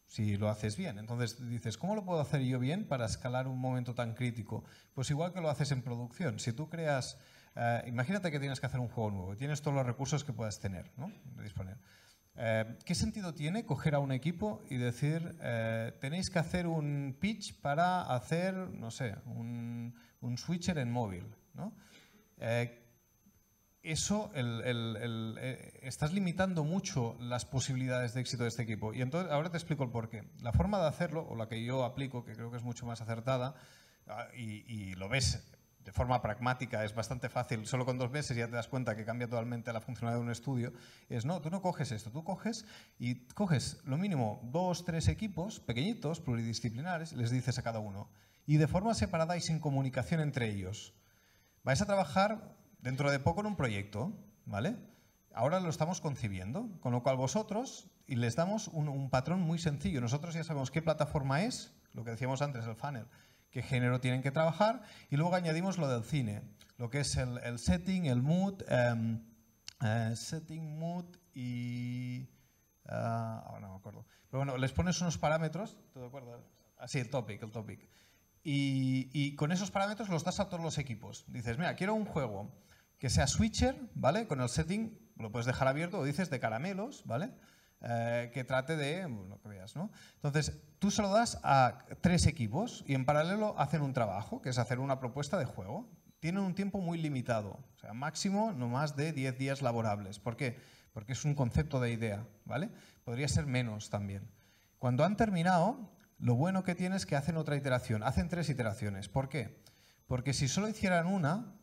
si lo haces bien. Entonces dices, ¿cómo lo puedo hacer yo bien para escalar un momento tan crítico? Pues igual que lo haces en producción, si tú creas, eh, imagínate que tienes que hacer un juego nuevo, tienes todos los recursos que puedas tener, disponer. Eh, ¿Qué sentido tiene coger a un equipo y decir, eh, tenéis que hacer un pitch para hacer, no sé, un, switcher en móvil? Eh, eso, estás limitando mucho las posibilidades de éxito de este equipo. Y entonces, ahora te explico el porqué. La forma de hacerlo, o la que yo aplico, que creo que es mucho más acertada, ah, y lo ves de forma pragmática, es bastante fácil, solo con dos meses ya te das cuenta que cambia totalmente la funcionalidad de un estudio, es no, tú no coges esto, tú coges y coges lo mínimo dos, tres equipos pequeñitos, pluridisciplinares, les dices a cada uno, y de forma separada y sin comunicación entre ellos. Vais a trabajar dentro de poco en un proyecto, ¿vale? Ahora lo estamos concibiendo, con lo cual vosotros, y les damos un, un patrón muy sencillo, nosotros ya sabemos qué plataforma es, lo que decíamos antes, el funnel, qué género tienen que trabajar. Y luego añadimos lo del cine, lo que es el, setting, el mood, em, eh, setting, mood y... Ah, ahora no me acuerdo. Pero bueno, les pones unos parámetros, ¿te acuerdas? Así, ah, el topic, el topic. Y, y, con esos parámetros los das a todos los equipos. Dices, mira, quiero un juego que sea switcher, ¿vale? Con el setting lo puedes dejar abierto, o dices de caramelos, ¿vale? Eh, que trate de lo que veas. ¿no? Entonces, tú solo das a tres equipos y en paralelo hacen un trabajo, que es hacer una propuesta de juego. Tienen un tiempo muy limitado, o sea, máximo no más de 10 días laborables. ¿Por qué? Porque es un concepto de idea, ¿vale? Podría ser menos también. Cuando han terminado, lo bueno que tiene es que hacen otra iteración, hacen tres iteraciones. ¿Por qué? Porque si solo hicieran una,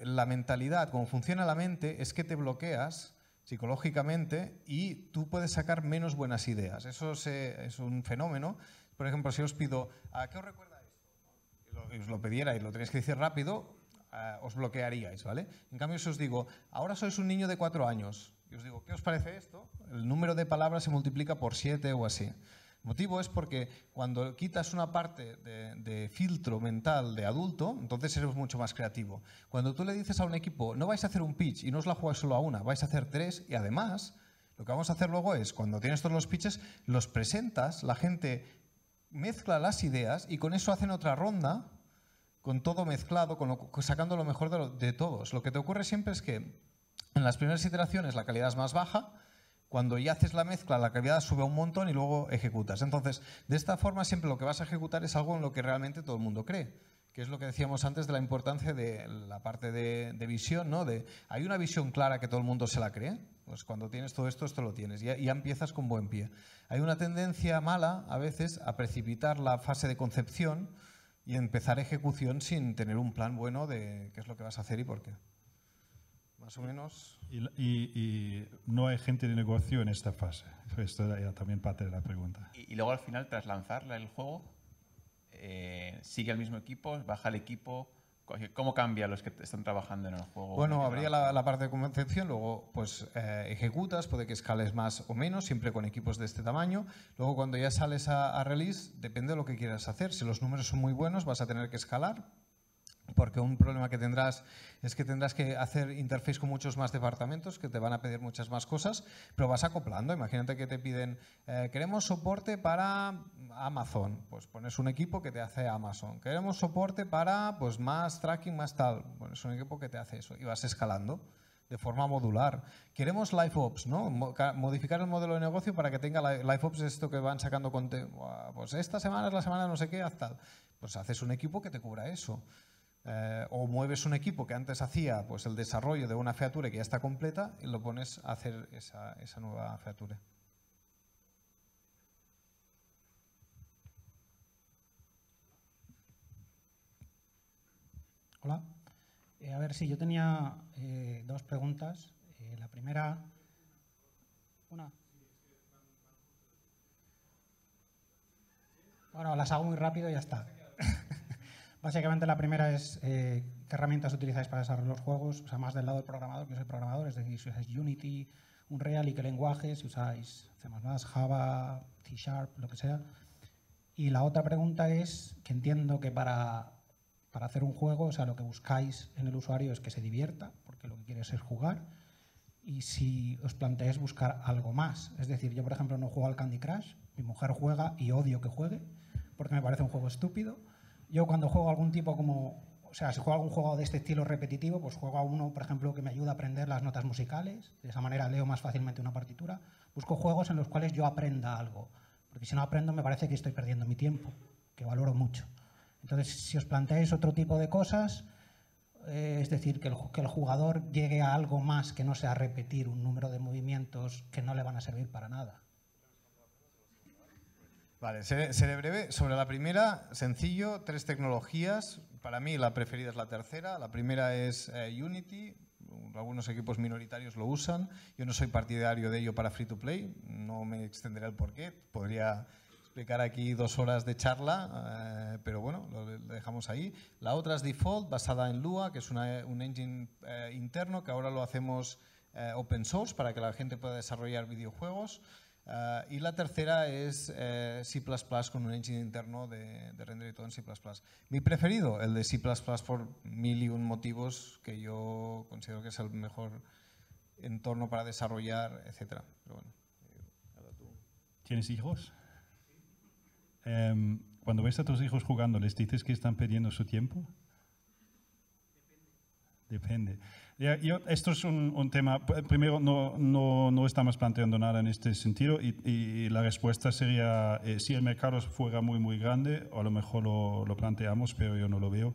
la mentalidad, como funciona la mente, es que te bloqueas psicológicamente y tú puedes sacar menos buenas ideas. Eso es un fenómeno. Por ejemplo, si os pido, ¿a ah, qué os recuerda esto? Y os lo pidiera y lo tenéis que decir rápido, ah, os bloquearíais, ¿vale? En cambio, si os digo, ahora sois un niño de cuatro años, y os digo, ¿qué os parece esto? El número de palabras se multiplica por siete o así motivo es porque cuando quitas una parte de, filtro mental de adulto, entonces eres mucho más creativo. Cuando tú le dices a un equipo, no vais a hacer un pitch y no os la jugáis solo a una, vais a hacer tres y además... Lo que vamos a hacer luego es, cuando tienes todos los pitches, los presentas, la gente mezcla las ideas y con eso hacen otra ronda, con todo mezclado, con sacando lo mejor de, todos. Lo que te ocurre siempre es que en las primeras iteraciones la calidad es más baja, cuando ya haces la mezcla, la calidad sube un montón y luego ejecutas. Entonces, de esta forma siempre lo que vas a ejecutar es algo en lo que realmente todo el mundo cree que es lo que decíamos antes de la importancia de la parte de, visión, ¿no? De, hay una visión clara que todo el mundo se la cree, pues cuando tienes todo esto, esto lo tienes, ya, ya empiezas con buen pie. Hay una tendencia mala a veces a precipitar la fase de concepción y empezar ejecución sin tener un plan bueno de qué es lo que vas a hacer y por qué más o menos. Y, no hay gente de negocio en esta fase. Esto era también parte de la pregunta. Y, luego al final, tras lanzar el juego, eh, sigue el mismo equipo, baja el equipo. ¿Cómo cambia los que están trabajando en el juego? Bueno, habría la, parte de concepción, luego pues eh, ejecutas, puede que escales más o menos, siempre con equipos de este tamaño. Luego cuando ya sales a, release, depende de lo que quieras hacer. Si los números son muy buenos, vas a tener que escalar, porque un problema que tendrás es que tendrás que hacer interface con muchos más departamentos que te van a pedir muchas más cosas, pero vas acoplando. Imagínate que te piden, eh, queremos soporte para Amazon, pues pones un equipo que te hace Amazon. Queremos soporte para pues, más tracking, más tal, pones un equipo que te hace eso y vas escalando de forma modular. Queremos LiveOps, ¿no? Modificar el modelo de negocio para que tenga LiveOps esto que van sacando con Pues esta semana es la semana no sé qué, haz tal. Pues haces un equipo que te cubra eso. Eh, o mueves un equipo que antes hacía pues, el desarrollo de una feature que ya está completa y lo pones a hacer esa, esa nueva feature. Hola. Eh, a ver, si yo tenía eh, dos preguntas. la primera... Una. Bueno, las hago muy rápido y ya está. Básicamente la primera es eh, qué herramientas utilizáis para desarrollar los juegos, sea, más del lado del programador, que soy programador, es decir, si usáis Unity, Unreal y qué lenguaje, si usáis Java, C Sharp, lo que sea. Y la otra pregunta es que entiendo que para, para hacer un juego, o sea, lo que buscáis en el usuario es que se divierta, porque lo que quieres es jugar, y si os planteáis buscar algo más. Es decir, yo, por ejemplo, no juego al Candy Crush, mi mujer juega y odio que juegue, porque me parece un juego estúpido, yo cuando juego algún tipo como, o sea, si juego algún juego de este estilo repetitivo, pues juego a uno, por ejemplo, que me ayuda a aprender las notas musicales, de esa manera leo más fácilmente una partitura. Busco juegos en los cuales yo aprenda algo, porque si no aprendo me parece que estoy perdiendo mi tiempo, que valoro mucho. Entonces, si os planteáis otro tipo de cosas, eh, es decir, que el jugador llegue a algo más que no sea repetir un número de movimientos que no le van a servir para nada. Vale, seré, breve. Sobre la primera, sencillo, tres tecnologías. Para mí la preferida es la tercera. La primera es eh, Unity. Algunos equipos minoritarios lo usan. Yo no soy partidario de ello para free to play. No me extenderé el porqué. Podría explicar aquí dos horas de charla, eh, pero bueno, lo dejamos ahí. La otra es Default, basada en Lua, que es un engine eh, interno que ahora lo hacemos open source para que la gente pueda desarrollar videojuegos. Ah, y la tercera es eh, C++ con un engine interno de, render y todo en C++. Mi preferido, el de C++ por mil y un motivos que yo considero que es el mejor entorno para desarrollar, etc. ¿Tienes hijos? Em, cuando ves a tus hijos jugando, ¿les dices que están perdiendo su tiempo? Depende. Depende esto es un, tema, primero no, no, no, estamos planteando nada en este sentido y, la respuesta sería, eh, si el mercado fuera muy, muy grande, a lo mejor lo, planteamos, pero yo no lo veo.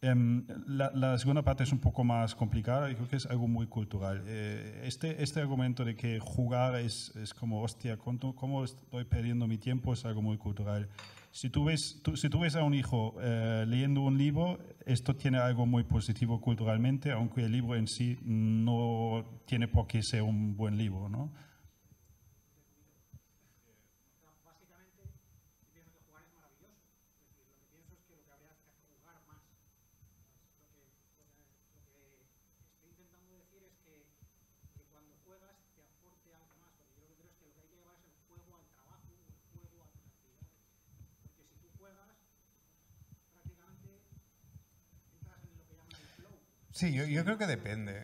Em, la, segunda parte es un poco más complicada y creo que es algo muy cultural. Eh, este, este argumento de que jugar es, es como, hostia, ¿cómo estoy perdiendo mi tiempo? Es algo muy cultural. Si tú ves, si a un hijo eh, leyendo un libro, esto tiene algo muy positivo culturalmente, aunque el libro en sí no tiene por qué ser un buen libro, ¿no? Sí, yo, creo que depende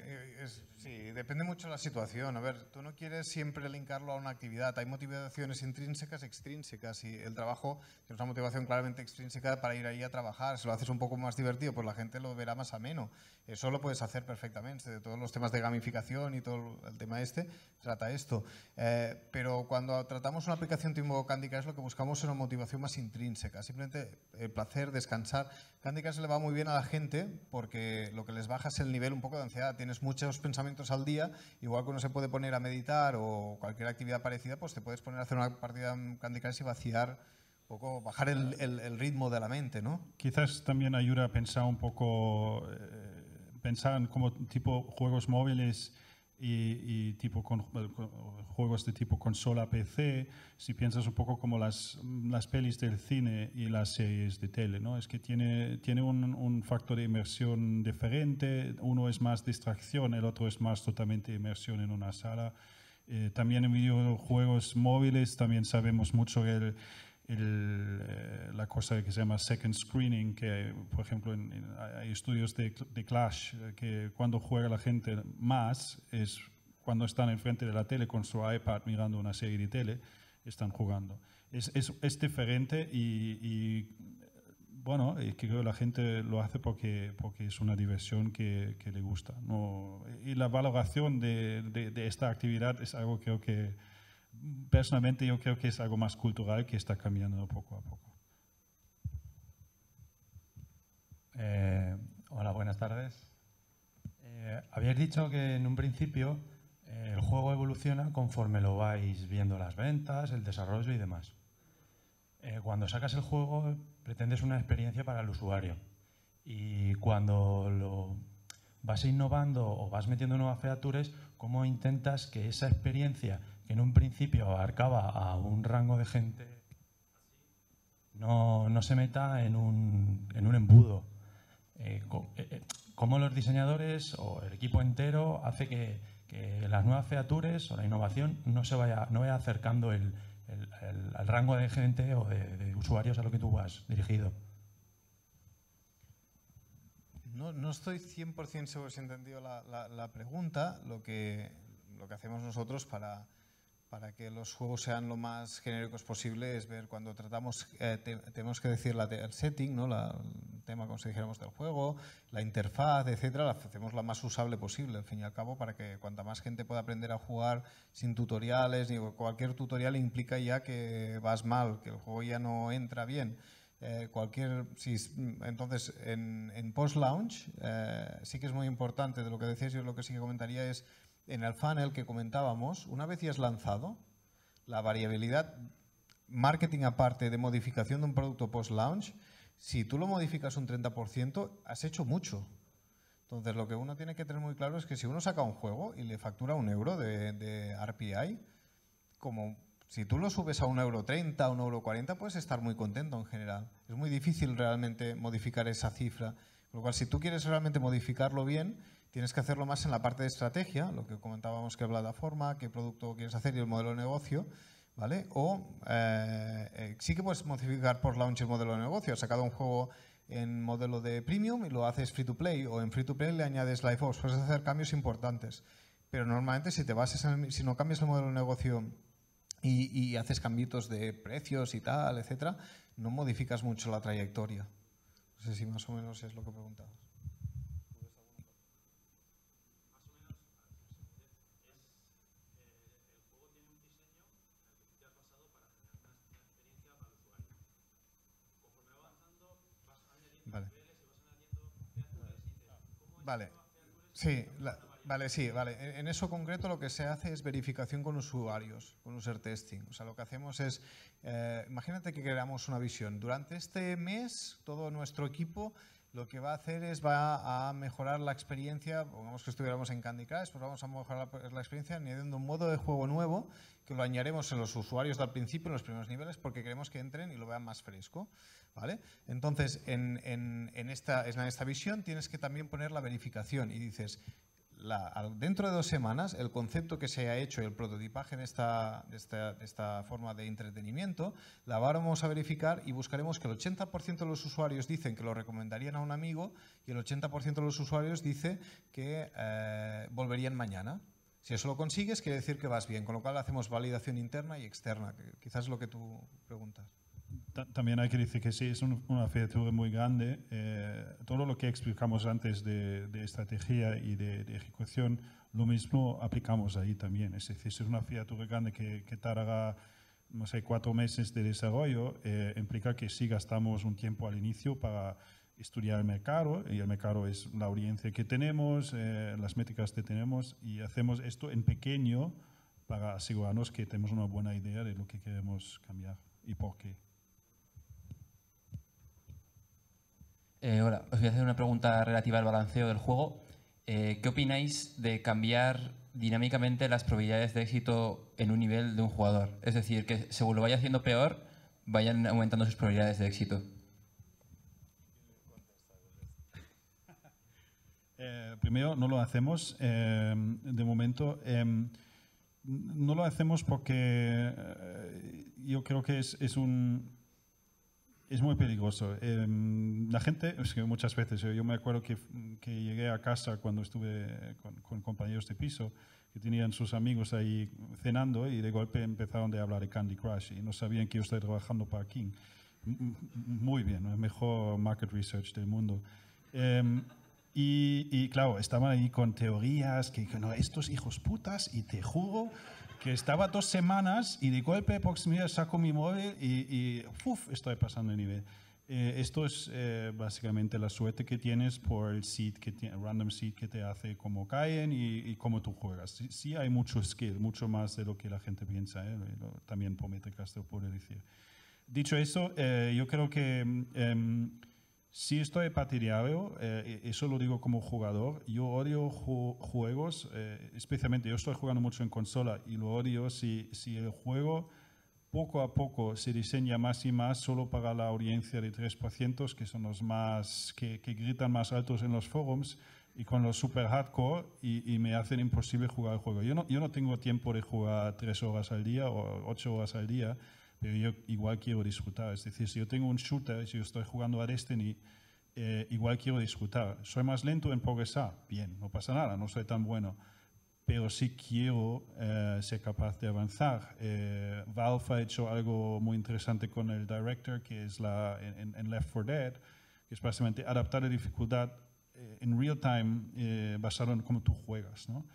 depende mucho de la situación. A ver, tú no quieres siempre linkarlo a una actividad. Hay motivaciones intrínsecas, extrínsecas. Y el trabajo es una motivación claramente extrínseca para ir ahí a trabajar. Si lo haces un poco más divertido, pues la gente lo verá más ameno. Eso lo puedes hacer perfectamente. De todos los temas de gamificación y todo el tema este, trata esto. Eh, pero cuando tratamos una aplicación tipo Candy es lo que buscamos es una motivación más intrínseca. Simplemente el placer, descansar. Candy se le va muy bien a la gente porque lo que les baja es el nivel un poco de ansiedad. Tienes muchos pensamientos al al día, igual que uno se puede poner a meditar o cualquier actividad parecida, pues te puedes poner a hacer una partida en Candy Crush y vaciar poco bajar el, ritmo de la mente, ¿no? Quizás también ayuda a pensar un poco, eh, pensar en como tipo juegos móviles y, tipo con, juegos de tipo consola PC, si piensas un poco como las, las pelis del cine y las series de tele, ¿no? Es que tiene, tiene un, factor de inmersión diferente, uno es más distracción, el otro es más totalmente inmersión en una sala. Eh, también en videojuegos móviles también sabemos mucho el eh, la cosa que se llama second screening, que por ejemplo hay estudios de, Clash eh, que cuando juega la gente más es cuando están enfrente de la tele con su iPad mirando una serie de tele, están jugando. Es, es, diferente y, bueno, es que creo que la gente lo hace porque, porque es una diversión que, le gusta. Y la valoración de, de, de esta actividad es algo creo que personalmente yo creo que es algo más cultural que está cambiando poco a poco. Eh, hola, buenas tardes. Eh, dicho que en un principio eh, el juego evoluciona conforme lo vais viendo las ventas, el desarrollo y demás. Eh, cuando sacas el juego pretendes una experiencia para el usuario y cuando lo vas innovando o vas metiendo nuevas features, ¿cómo intentas que esa experiencia en un principio abarcaba a un rango de gente, no, no se meta en un, embudo. Eh, eh, eh, cómo los diseñadores o el equipo entero hace que, las nuevas features o la innovación no se vaya, no acercando el, rango de gente o de, usuarios a lo que tú vas dirigido. No, no estoy 100% seguro si he entendido la, pregunta. lo que hacemos nosotros para para que los juegos sean lo más genéricos posible es ver cuando tratamos, eh, tenemos que decir la, el setting, ¿no? La, el tema, como si dijéramos, del juego, la interfaz, etcétera, la hacemos la más usable posible, al fin y al cabo, para que cuanta más gente pueda aprender a jugar sin tutoriales, ni cualquier tutorial implica ya que vas mal, que el juego ya no entra bien. Eh, cualquier, si, entonces, en, post-launch eh, sí que es muy importante, de lo que decías yo lo que sí que comentaría es en el funnel que comentábamos, una vez ya es lanzado, la variabilidad marketing aparte de modificación de un producto post-launch, si tú lo modificas un 30%, has hecho mucho. Entonces, lo que uno tiene que tener muy claro es que si uno saca un juego y le factura un euro de, de RPI, como si tú lo subes a un euro 30, un euro 40, puedes estar muy contento en general. Es muy difícil realmente modificar esa cifra. Con lo cual, si tú quieres realmente modificarlo bien, Tienes que hacerlo más en la parte de estrategia, lo que comentábamos, qué plataforma, qué producto quieres hacer y el modelo de negocio. ¿Vale? O eh, eh, sí que puedes modificar por launch el modelo de negocio. Has sacado un juego en modelo de premium y lo haces free to play o en free to play le añades live ops. Puedes hacer cambios importantes. Pero normalmente si te si no cambias el modelo de negocio y, y, haces cambios de precios y tal, etcétera, no modificas mucho la trayectoria. No sé si más o menos es lo que preguntabas. Vale. Sí, vale, sí, vale. En eso concreto lo que se hace es verificación con usuarios, con user testing. O sea, lo que hacemos es, eh, imagínate que creamos una visión. Durante este mes, todo nuestro equipo lo que va a hacer es va a mejorar la experiencia, pongamos que estuviéramos en Candy Crush, pues vamos a mejorar la, pues, experiencia añadiendo un modo de juego nuevo que lo añadiremos en los usuarios del principio, en los primeros niveles, porque queremos que entren y lo vean más fresco. ¿vale? Entonces, en, esta, en esta visión tienes que también poner la verificación y dices, dentro de dos semanas, el concepto que se ha hecho, y el prototipaje en esta, esta, forma de entretenimiento, la vamos a verificar y buscaremos que el 80% de los usuarios dicen que lo recomendarían a un amigo y el 80% de los usuarios dice que eh, volverían mañana. Si eso lo consigues, quiere decir que vas bien, con lo cual hacemos validación interna y externa, que quizás es lo que tú preguntas también hay que decir que sí, es una fiatura muy grande. Eh, todo lo que explicamos antes de, estrategia y de, ejecución, lo mismo aplicamos ahí también. Es decir, es una fiatura grande que, tarda, no sé, cuatro meses de desarrollo, eh, implica que sí gastamos un tiempo al inicio para estudiar el mercado, y el mercado es la audiencia que tenemos, eh, las métricas que tenemos, y hacemos esto en pequeño para asegurarnos que tenemos una buena idea de lo que queremos cambiar y por qué. Eh, hola, os voy a hacer una pregunta relativa al balanceo del juego. Eh, ¿Qué opináis de cambiar dinámicamente las probabilidades de éxito en un nivel de un jugador? Es decir, que según lo vaya haciendo peor, vayan aumentando sus probabilidades de éxito. Eh, primero, no lo hacemos de momento. Em, no lo hacemos porque yo creo que es un es muy peligroso. Em, la gente, muchas veces, yo me acuerdo que, llegué a casa cuando estuve con, compañeros de piso que tenían sus amigos ahí cenando y de golpe empezaron a hablar de Candy Crush y no sabían que yo estoy trabajando para King. Muy bien, el mejor market research del mundo. Em, y, claro, estaban ahí con teorías que, que no, estos hijos putas, y te juro que estaba dos semanas y de golpe, pox, saco mi móvil y, uf, estoy pasando de nivel. Eh, esto es eh, básicamente la suerte que tienes por el seed que random seed que te hace cómo caen y, cómo tú juegas. Sí, hay mucho skill, mucho más de lo que la gente piensa, eh, también Pomete Castro puede decir. Dicho eso, yo creo que em, si estoy patidiario, eh, eso lo digo como jugador, yo odio juegos, eh, especialmente yo estoy jugando mucho en consola y lo odio si, si el juego poco a poco se diseña más y más solo para la audiencia de 3%, que son los más que, gritan más altos en los forums y con los super hardcore y, me hacen imposible jugar el juego. Yo no, yo no tengo tiempo de jugar 3 horas al día o 8 horas al día pero yo igual quiero disfrutar. Es decir, si yo tengo un shooter, si yo estoy jugando a Destiny, eh, igual quiero disfrutar. Soy más lento en progresar, bien, no pasa nada, no soy tan bueno, pero sí quiero eh, ser capaz de avanzar. Eh, Valve ha hecho algo muy interesante con el Director, que es la, en, Left 4 Dead, que es básicamente adaptar la dificultad en real time basado en cómo tú juegas. ¿no?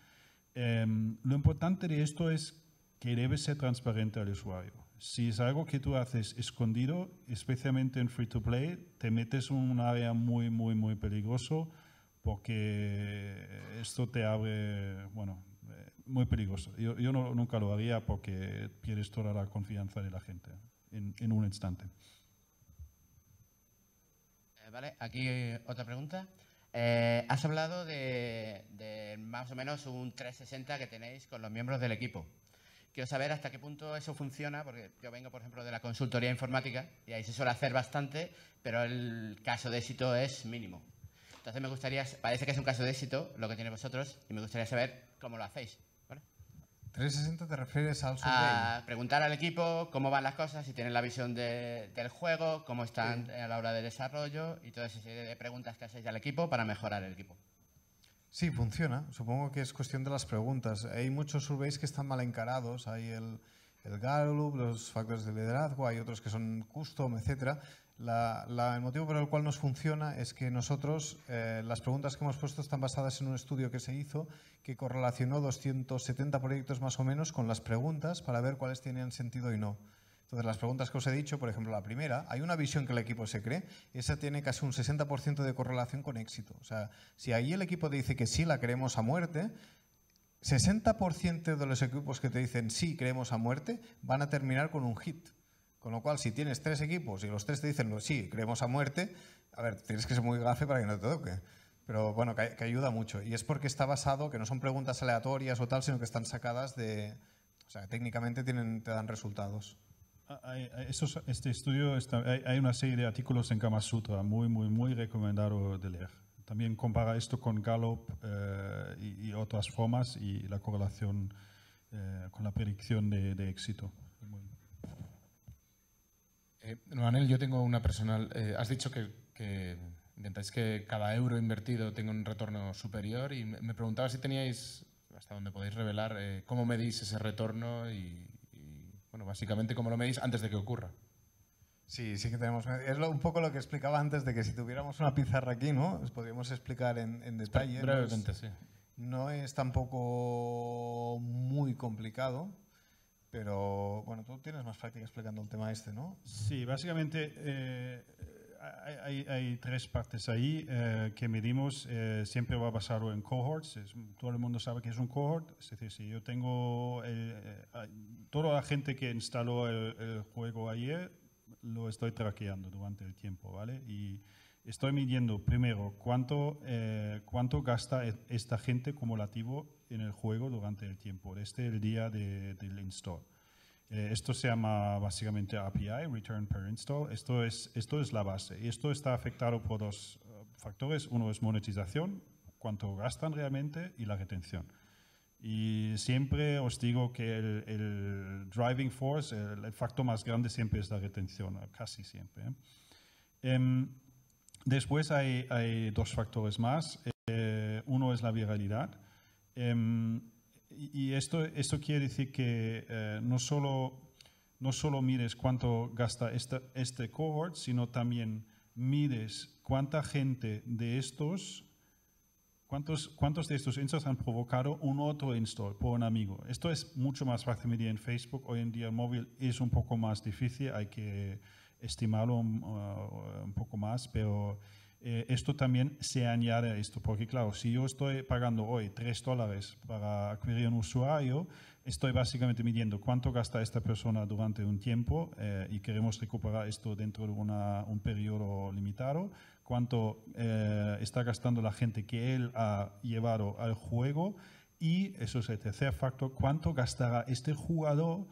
Em, lo importante de esto es que debe ser transparente al usuario si es algo que tú haces escondido, especialmente en free to play, te metes en un área muy, muy, muy peligroso porque esto te abre, bueno, eh, muy peligroso. Yo, nunca lo haría porque pierdes toda la confianza de la gente en, un instante. Eh, vale, aquí otra pregunta. Eh, has hablado de, de, más o menos un 360 que tenéis con los miembros del equipo. Quiero saber hasta qué punto eso funciona, porque yo vengo, por ejemplo, de la consultoría informática y ahí se suele hacer bastante, pero el caso de éxito es mínimo. Entonces me gustaría, parece que es un caso de éxito lo que tiene vosotros y me gustaría saber cómo lo hacéis. 360 te refieres al A preguntar al equipo cómo van las cosas, si tienen la visión del juego, cómo están a la hora de desarrollo y toda esa serie de preguntas que hacéis al equipo para mejorar el equipo. Sí, funciona. Supongo que es cuestión de las preguntas. Hay muchos surveys que están mal encarados. Hay el, Gallup, los factores de liderazgo, hay otros que son custom, etc. La, el motivo por el cual nos funciona es que nosotros, eh, las preguntas que hemos puesto están basadas en un estudio que se hizo que correlacionó 270 proyectos más o menos con las preguntas para ver cuáles tenían sentido y no. Entonces, las preguntas que os he dicho, por ejemplo, la primera, hay una visión que el equipo se cree, esa tiene casi un 60% de correlación con éxito. O sea, si ahí el equipo te dice que sí, la creemos a muerte, 60% de los equipos que te dicen sí, creemos a muerte, van a terminar con un hit. Con lo cual, si tienes tres equipos y los tres te dicen sí, creemos a muerte, a ver, tienes que ser muy gafe para que no te toque. Pero bueno, que, ayuda mucho. Y es porque está basado, que no son preguntas aleatorias o tal, sino que están sacadas de... O sea, técnicamente tienen, te dan resultados este estudio, hay, una serie de artículos en Kama Sutra muy, muy, muy recomendado de leer. También compara esto con Gallup eh, y, otras formas y la correlación eh, con la predicción de, éxito. Eh, Noanel, yo tengo una personal. Eh, has dicho que, que intentáis que cada euro invertido tenga un retorno superior y me preguntaba si teníais, hasta donde podéis revelar, cómo medís ese retorno y bueno, básicamente como lo medís antes de que ocurra. Sí, sí que tenemos. Es un poco lo que explicaba antes de que si tuviéramos una pizarra aquí, ¿no? podríamos explicar en, detalle. No es tampoco muy complicado, pero bueno, tú tienes más práctica explicando el tema este, ¿no? Sí, básicamente eh, hay, tres partes ahí eh, que medimos. Eh, siempre va basado en cohorts. todo el mundo sabe que es un cohort. Es decir, si yo tengo eh, toda la gente que instaló el, juego ayer, lo estoy traqueando durante el tiempo, ¿vale? Y estoy midiendo primero cuánto, cuánto gasta e, esta gente acumulativo en el juego durante el tiempo, desde el día de, del install. Eh, esto se llama básicamente API, Return Per Install. Esto es, esto es la base. Y esto está afectado por dos eh, factores. Uno es monetización, cuánto gastan realmente, y la retención. Y siempre os digo que el, driving force, el, factor más grande siempre es la retención, eh, casi siempre. Em, después hay, dos factores más. uno es la viralidad. Em, y esto, esto quiere decir que eh, no, solo, no solo mires cuánto gasta esta, este cohort, sino también mires cuánta gente de estos, cuántos, cuántos de estos installs han provocado un otro install por un amigo. Esto es mucho más fácil medir en Facebook. Hoy en día el móvil es un poco más difícil, hay que estimarlo mm, un, uh, un poco más, pero... Eh, esto también se añade a esto, porque claro, si yo estoy pagando hoy 3 dólares para adquirir un usuario, estoy básicamente midiendo cuánto gasta esta persona durante un tiempo eh, y queremos recuperar esto dentro de una, un periodo limitado, cuánto eh, está gastando la gente que él ha llevado al juego y, eso es el tercer factor, cuánto gastará este jugador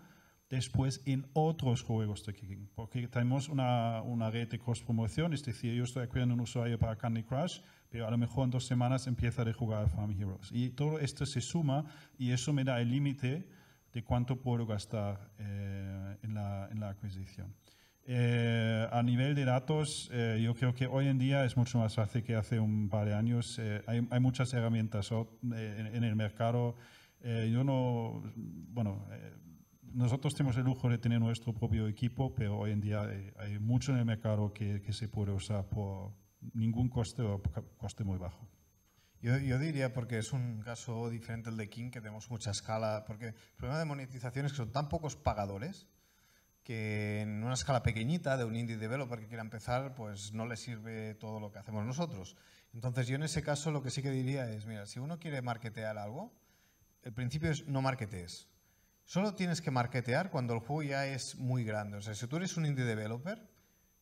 después en otros juegos de Kicking, porque tenemos una, una red de cross-promoción, es decir, yo estoy creando un usuario para Candy Crush, pero a lo mejor en dos semanas empieza a jugar Farm Heroes. Y todo esto se suma y eso me da el límite de cuánto puedo gastar eh, en, la, en, la, adquisición. Eh, a nivel de datos, eh, yo creo que hoy en día es mucho más fácil que hace un par de años. Hay, hay, muchas herramientas en, en el mercado. yo no, bueno, nosotros tenemos el lujo de tener nuestro propio equipo, pero hoy en día eh, hay, mucho en el mercado que, se puede usar por ningún coste o coste muy bajo. Yo, diría, porque es un caso diferente al de King, que tenemos mucha escala, porque el problema de monetización es que son tan pocos pagadores que en una escala pequeñita de un indie developer que quiera empezar, pues no le sirve todo lo que hacemos nosotros. Entonces yo en ese caso lo que sí que diría es, mira, si uno quiere marketear algo, el principio es no marketees. Solo tienes que marketear cuando el juego ya es muy grande. O sea, si tú eres un indie developer,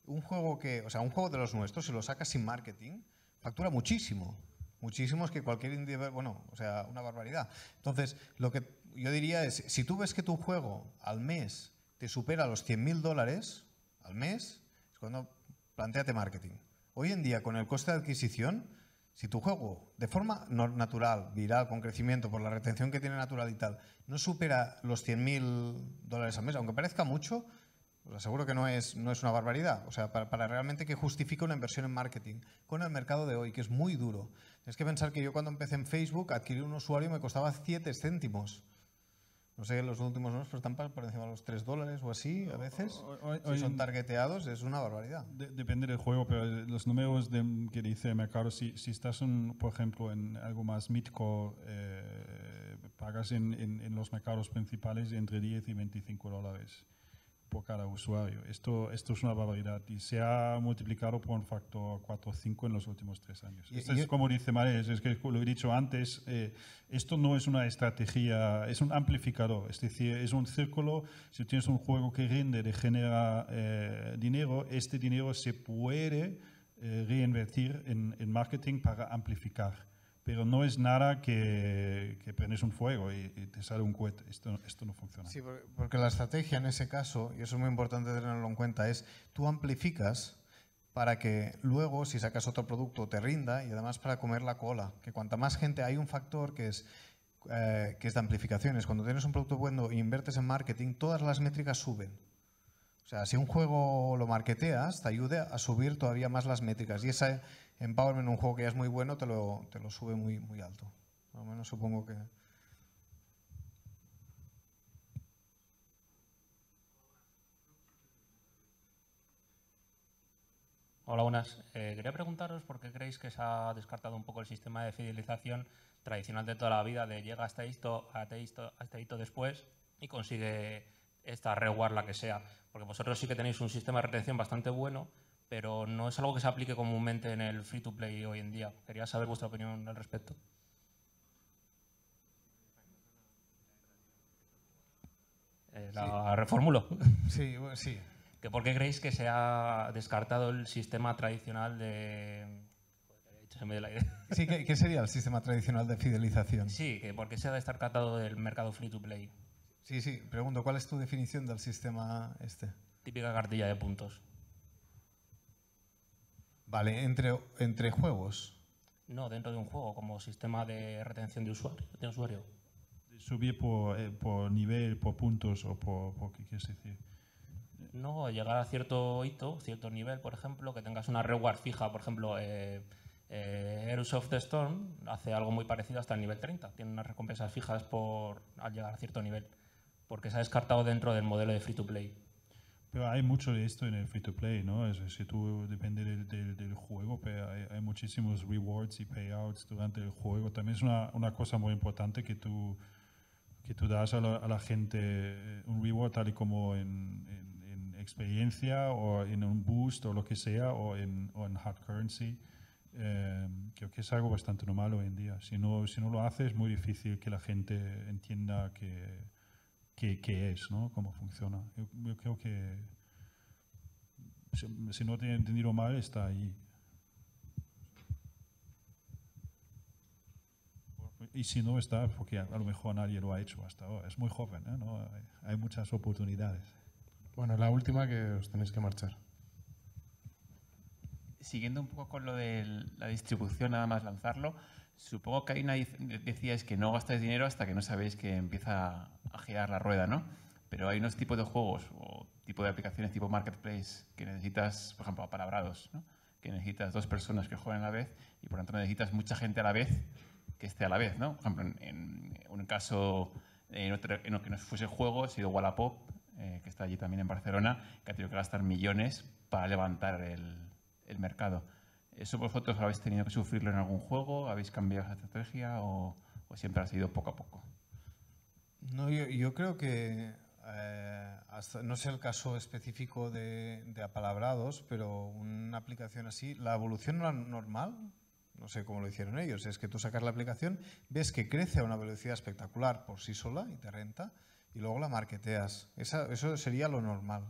un juego que, o sea, un juego de los nuestros, si lo sacas sin marketing, factura muchísimo. Muchísimo es que cualquier indie, bueno, o sea, una barbaridad. Entonces, lo que yo diría es, si tú ves que tu juego al mes te supera los 100.000 dólares al mes, es cuando planteate marketing. Hoy en día, con el coste de adquisición, si tu juego, de forma natural, viral, con crecimiento, por la retención que tiene natural y tal, no supera los 100.000 dólares al mes, aunque parezca mucho, os aseguro que no es, no es una barbaridad. O sea, para, realmente que justifique una inversión en marketing con el mercado de hoy, que es muy duro. Tienes que pensar que yo cuando empecé en Facebook adquirir un usuario me costaba 7 céntimos. No sé, los últimos números, pero pues, están por encima de los 3 dólares o así a veces. hoy si son targeteados, es una barbaridad. depende del juego, pero los números que dice Mercado, si, estás, por ejemplo, en algo más mítico, eh, pagas en, en, en, los mercados principales entre 10 y 25 dólares por cada usuario. Esto, esto es una barbaridad y se ha multiplicado por un factor 4 o 5 en los últimos tres años. esto es como dice Mares, es que lo he dicho antes, eh, esto no es una estrategia, es un amplificador, es decir, es un círculo, si tienes un juego que rinde, que genera eh, dinero, este dinero se puede eh, reinvertir en, en marketing para amplificar pero no es nada que, que un fuego y, te sale un cohete. Esto, no funciona. Sí, porque la estrategia en ese caso, y eso es muy importante tenerlo en cuenta, es tú amplificas para que luego, si sacas otro producto, te rinda y además para comer la cola. Que cuanta más gente, hay un factor que es, eh, que es de amplificaciones. Cuando tienes un producto bueno e inviertes en marketing, todas las métricas suben o sea, si un juego lo marketeas, te ayuda a subir todavía más las métricas. Y ese empowerment, un juego que ya es muy bueno, te lo, te lo sube muy, muy alto. Por lo menos supongo que... Hola, buenas. Eh, quería preguntaros por qué creéis que se ha descartado un poco el sistema de fidelización tradicional de toda la vida, de llega hasta esto, hasta esto, hasta esto después y consigue esta reward, la que sea, porque vosotros sí que tenéis un sistema de retención bastante bueno, pero no es algo que se aplique comúnmente en el free to play hoy en día. Quería saber vuestra opinión al respecto. Eh, la reformulo. Sí, sí. ¿Que ¿Por qué creéis que se ha descartado el sistema tradicional de... Sí, ¿qué, sería el sistema tradicional de fidelización? Sí, que ¿por qué se ha descartado del mercado free to play? Sí, sí, pregunto, ¿cuál es tu definición del sistema este? Típica cartilla de puntos. Vale, entre, entre juegos. No, dentro de un juego, como sistema de retención de usuario. De usuario. Subir eh, por, nivel, por puntos o por, qué quieres decir. No, llegar a cierto hito, cierto nivel, por ejemplo, que tengas una reward fija, por ejemplo, eh, eh of Storm hace algo muy parecido hasta el nivel 30. Tiene unas recompensas fijas por al llegar a cierto nivel porque se ha descartado dentro del modelo de free to play. Pero hay mucho de esto en el free to play, ¿no? si tú depende del, juego, hay, muchísimos rewards y payouts durante el juego. También es una, una cosa muy importante que tú, que tú das a la, gente eh, un reward tal y como en, experiencia o en un boost o lo que sea o en, hard currency. Em, creo que es algo bastante normal hoy en día. Si no, si no lo haces es muy difícil que la gente entienda que qué, es, ¿no? cómo funciona. Yo, creo que, si, no te he entendido mal, está ahí. Y si no está, porque a, lo mejor nadie lo ha hecho hasta ahora. Es muy joven, ¿eh? ¿no? hay muchas oportunidades. Bueno, la última que os tenéis que marchar siguiendo un poco con lo de la distribución, nada más lanzarlo, Supongo que ahí decíais que no gastáis dinero hasta que no sabéis que empieza a girar la rueda, ¿no? Pero hay unos tipos de juegos o tipo de aplicaciones tipo marketplace que necesitas, por ejemplo, apalabrados, ¿no? que necesitas dos personas que jueguen a la vez y por tanto necesitas mucha gente a la vez que esté a la vez, ¿no? Por ejemplo, en, un caso, en, otro, que no fuese juego, ha sido Wallapop, eh, que está allí también en Barcelona, que ha tenido que gastar millones para levantar el mercado. ¿Eso vosotros habéis tenido que sufrirlo en algún juego? ¿Habéis cambiado la estrategia o, siempre ha sido poco a poco? No, yo, creo que eh, hasta, no sé el caso específico de, apalabrados, pero una aplicación así, la evolución normal, no sé cómo lo hicieron ellos, es que tú sacas la aplicación, ves que crece a una velocidad espectacular por sí sola y te renta, y luego la marketeas. eso sería lo normal.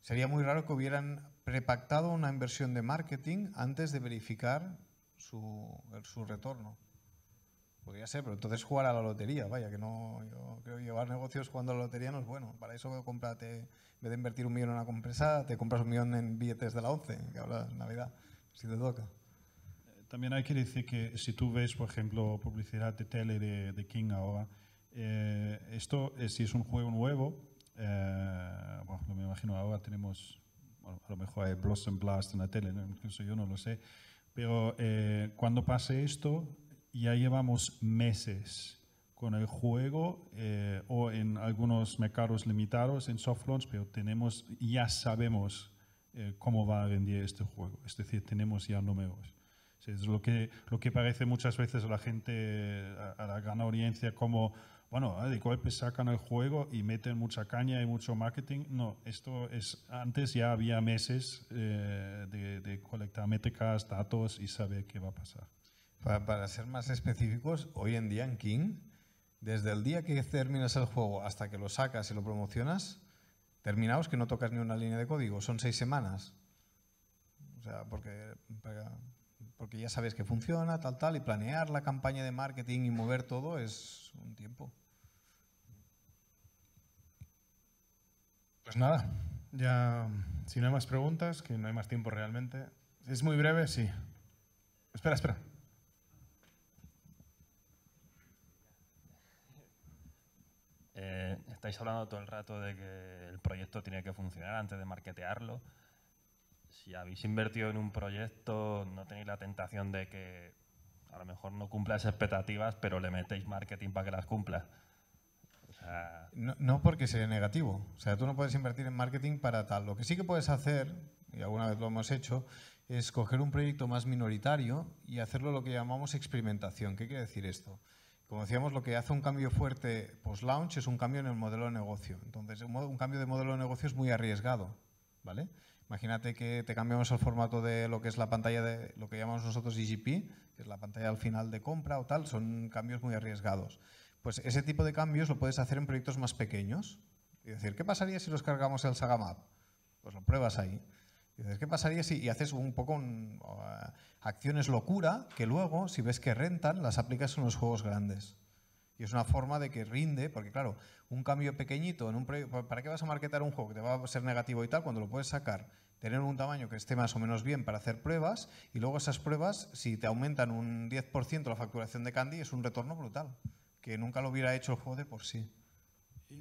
Sería muy raro que hubieran prepactado una inversión de marketing antes de verificar su, su retorno. Podría ser, pero entonces jugar a la lotería, vaya, que no, yo creo que llevar negocios jugando a la lotería no es bueno. Para eso cómprate, en vez de invertir un millón en una compresa, te compras un millón en billetes de la 11, que ahora es Navidad, si te toca. También hay que decir que si tú ves, por ejemplo, publicidad de tele de, King ahora, eh, esto, eh, si es un juego nuevo, eh, bueno, me imagino ahora tenemos a lo mejor hay Blossom Blast en la tele, incluso yo no lo sé, pero eh, cuando pase esto, ya llevamos meses con el juego eh, o en algunos mercados limitados, en soft launch, pero tenemos, ya sabemos eh, cómo va a rendir este juego. Es decir, tenemos ya números. es lo que, lo que parece muchas veces a la gente, a, a la gran audiencia, como bueno, ah, de golpe sacan el juego y meten mucha caña y mucho marketing. No, esto es, antes ya había meses eh, de, de, colectar métricas, datos y saber qué va a pasar. Para, ser más específicos, hoy en día en King, desde el día que terminas el juego hasta que lo sacas y lo promocionas, terminaos que no tocas ni una línea de código, son seis semanas. O sea, porque porque ya sabes que funciona, tal, tal, y planear la campaña de marketing y mover todo es un tiempo. Pues nada, ya si no hay más preguntas, que no hay más tiempo realmente. es muy breve, sí. Espera, espera. Eh, estáis hablando todo el rato de que el proyecto tiene que funcionar antes de marketearlo si habéis invertido en un proyecto, no tenéis la tentación de que a lo mejor no cumpla esas expectativas, pero le metéis marketing para que las cumpla. no, porque sería negativo. O sea, tú no puedes invertir en marketing para tal. Lo que sí que puedes hacer, y alguna vez lo hemos hecho, es coger un proyecto más minoritario y hacerlo lo que llamamos experimentación. ¿Qué quiere decir esto? Como decíamos, lo que hace un cambio fuerte post-launch es un cambio en el modelo de negocio. Entonces, un, un cambio de modelo de negocio es muy arriesgado. ¿vale? Imagínate que te cambiamos el formato de lo que es la pantalla de lo que llamamos nosotros IGP, e que es la pantalla al final de compra o tal, son cambios muy arriesgados. Pues ese tipo de cambios lo puedes hacer en proyectos más pequeños. Y decir, ¿qué pasaría si los cargamos el Sagamap? Pues lo pruebas ahí. Y ¿qué pasaría si haces un poco uh, acciones locura que luego, si ves que rentan, las aplicas en los juegos grandes? Y es una forma de que rinde, porque claro, un cambio pequeñito en un ¿Para qué vas a marketar un juego que te va a ser negativo y tal cuando lo puedes sacar? Tener un tamaño que esté más o menos bien para hacer pruebas y luego esas pruebas, si te aumentan un 10% la facturación de Candy, es un retorno brutal, que nunca lo hubiera hecho el juego de por sí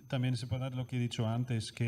también se puede dar lo que he dicho antes, que,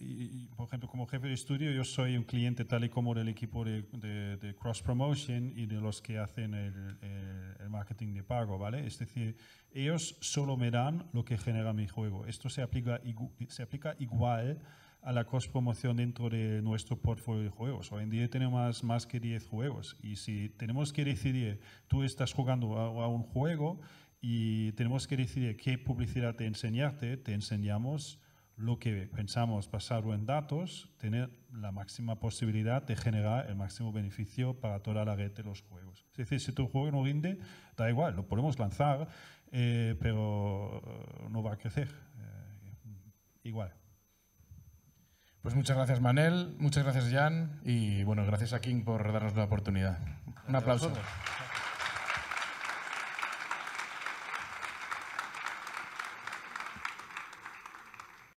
eh, por ejemplo, como jefe de estudio, yo soy un cliente tal y como del equipo de, Cross Promotion y de los que hacen el, marketing de pago, ¿vale? Es decir, ellos solo me dan lo que genera mi juego. Esto se aplica, se aplica igual a la cross-promoción dentro de nuestro portfolio de juegos. Hoy en día tenemos más que 10 juegos y si tenemos que decidir, tú estás jugando a un juego y tenemos que decidir qué publicidad te enseñarte. Te enseñamos lo que pensamos basado en datos, tener la máxima posibilidad de generar el máximo beneficio para toda la red de los juegos. Es decir, si tu juego no rinde, da igual, lo podemos lanzar, eh, pero eh, no va a crecer. Eh, igual. Pues muchas gracias Manel, muchas gracias Jan y bueno, gracias a King por darnos la oportunidad. Un aplauso.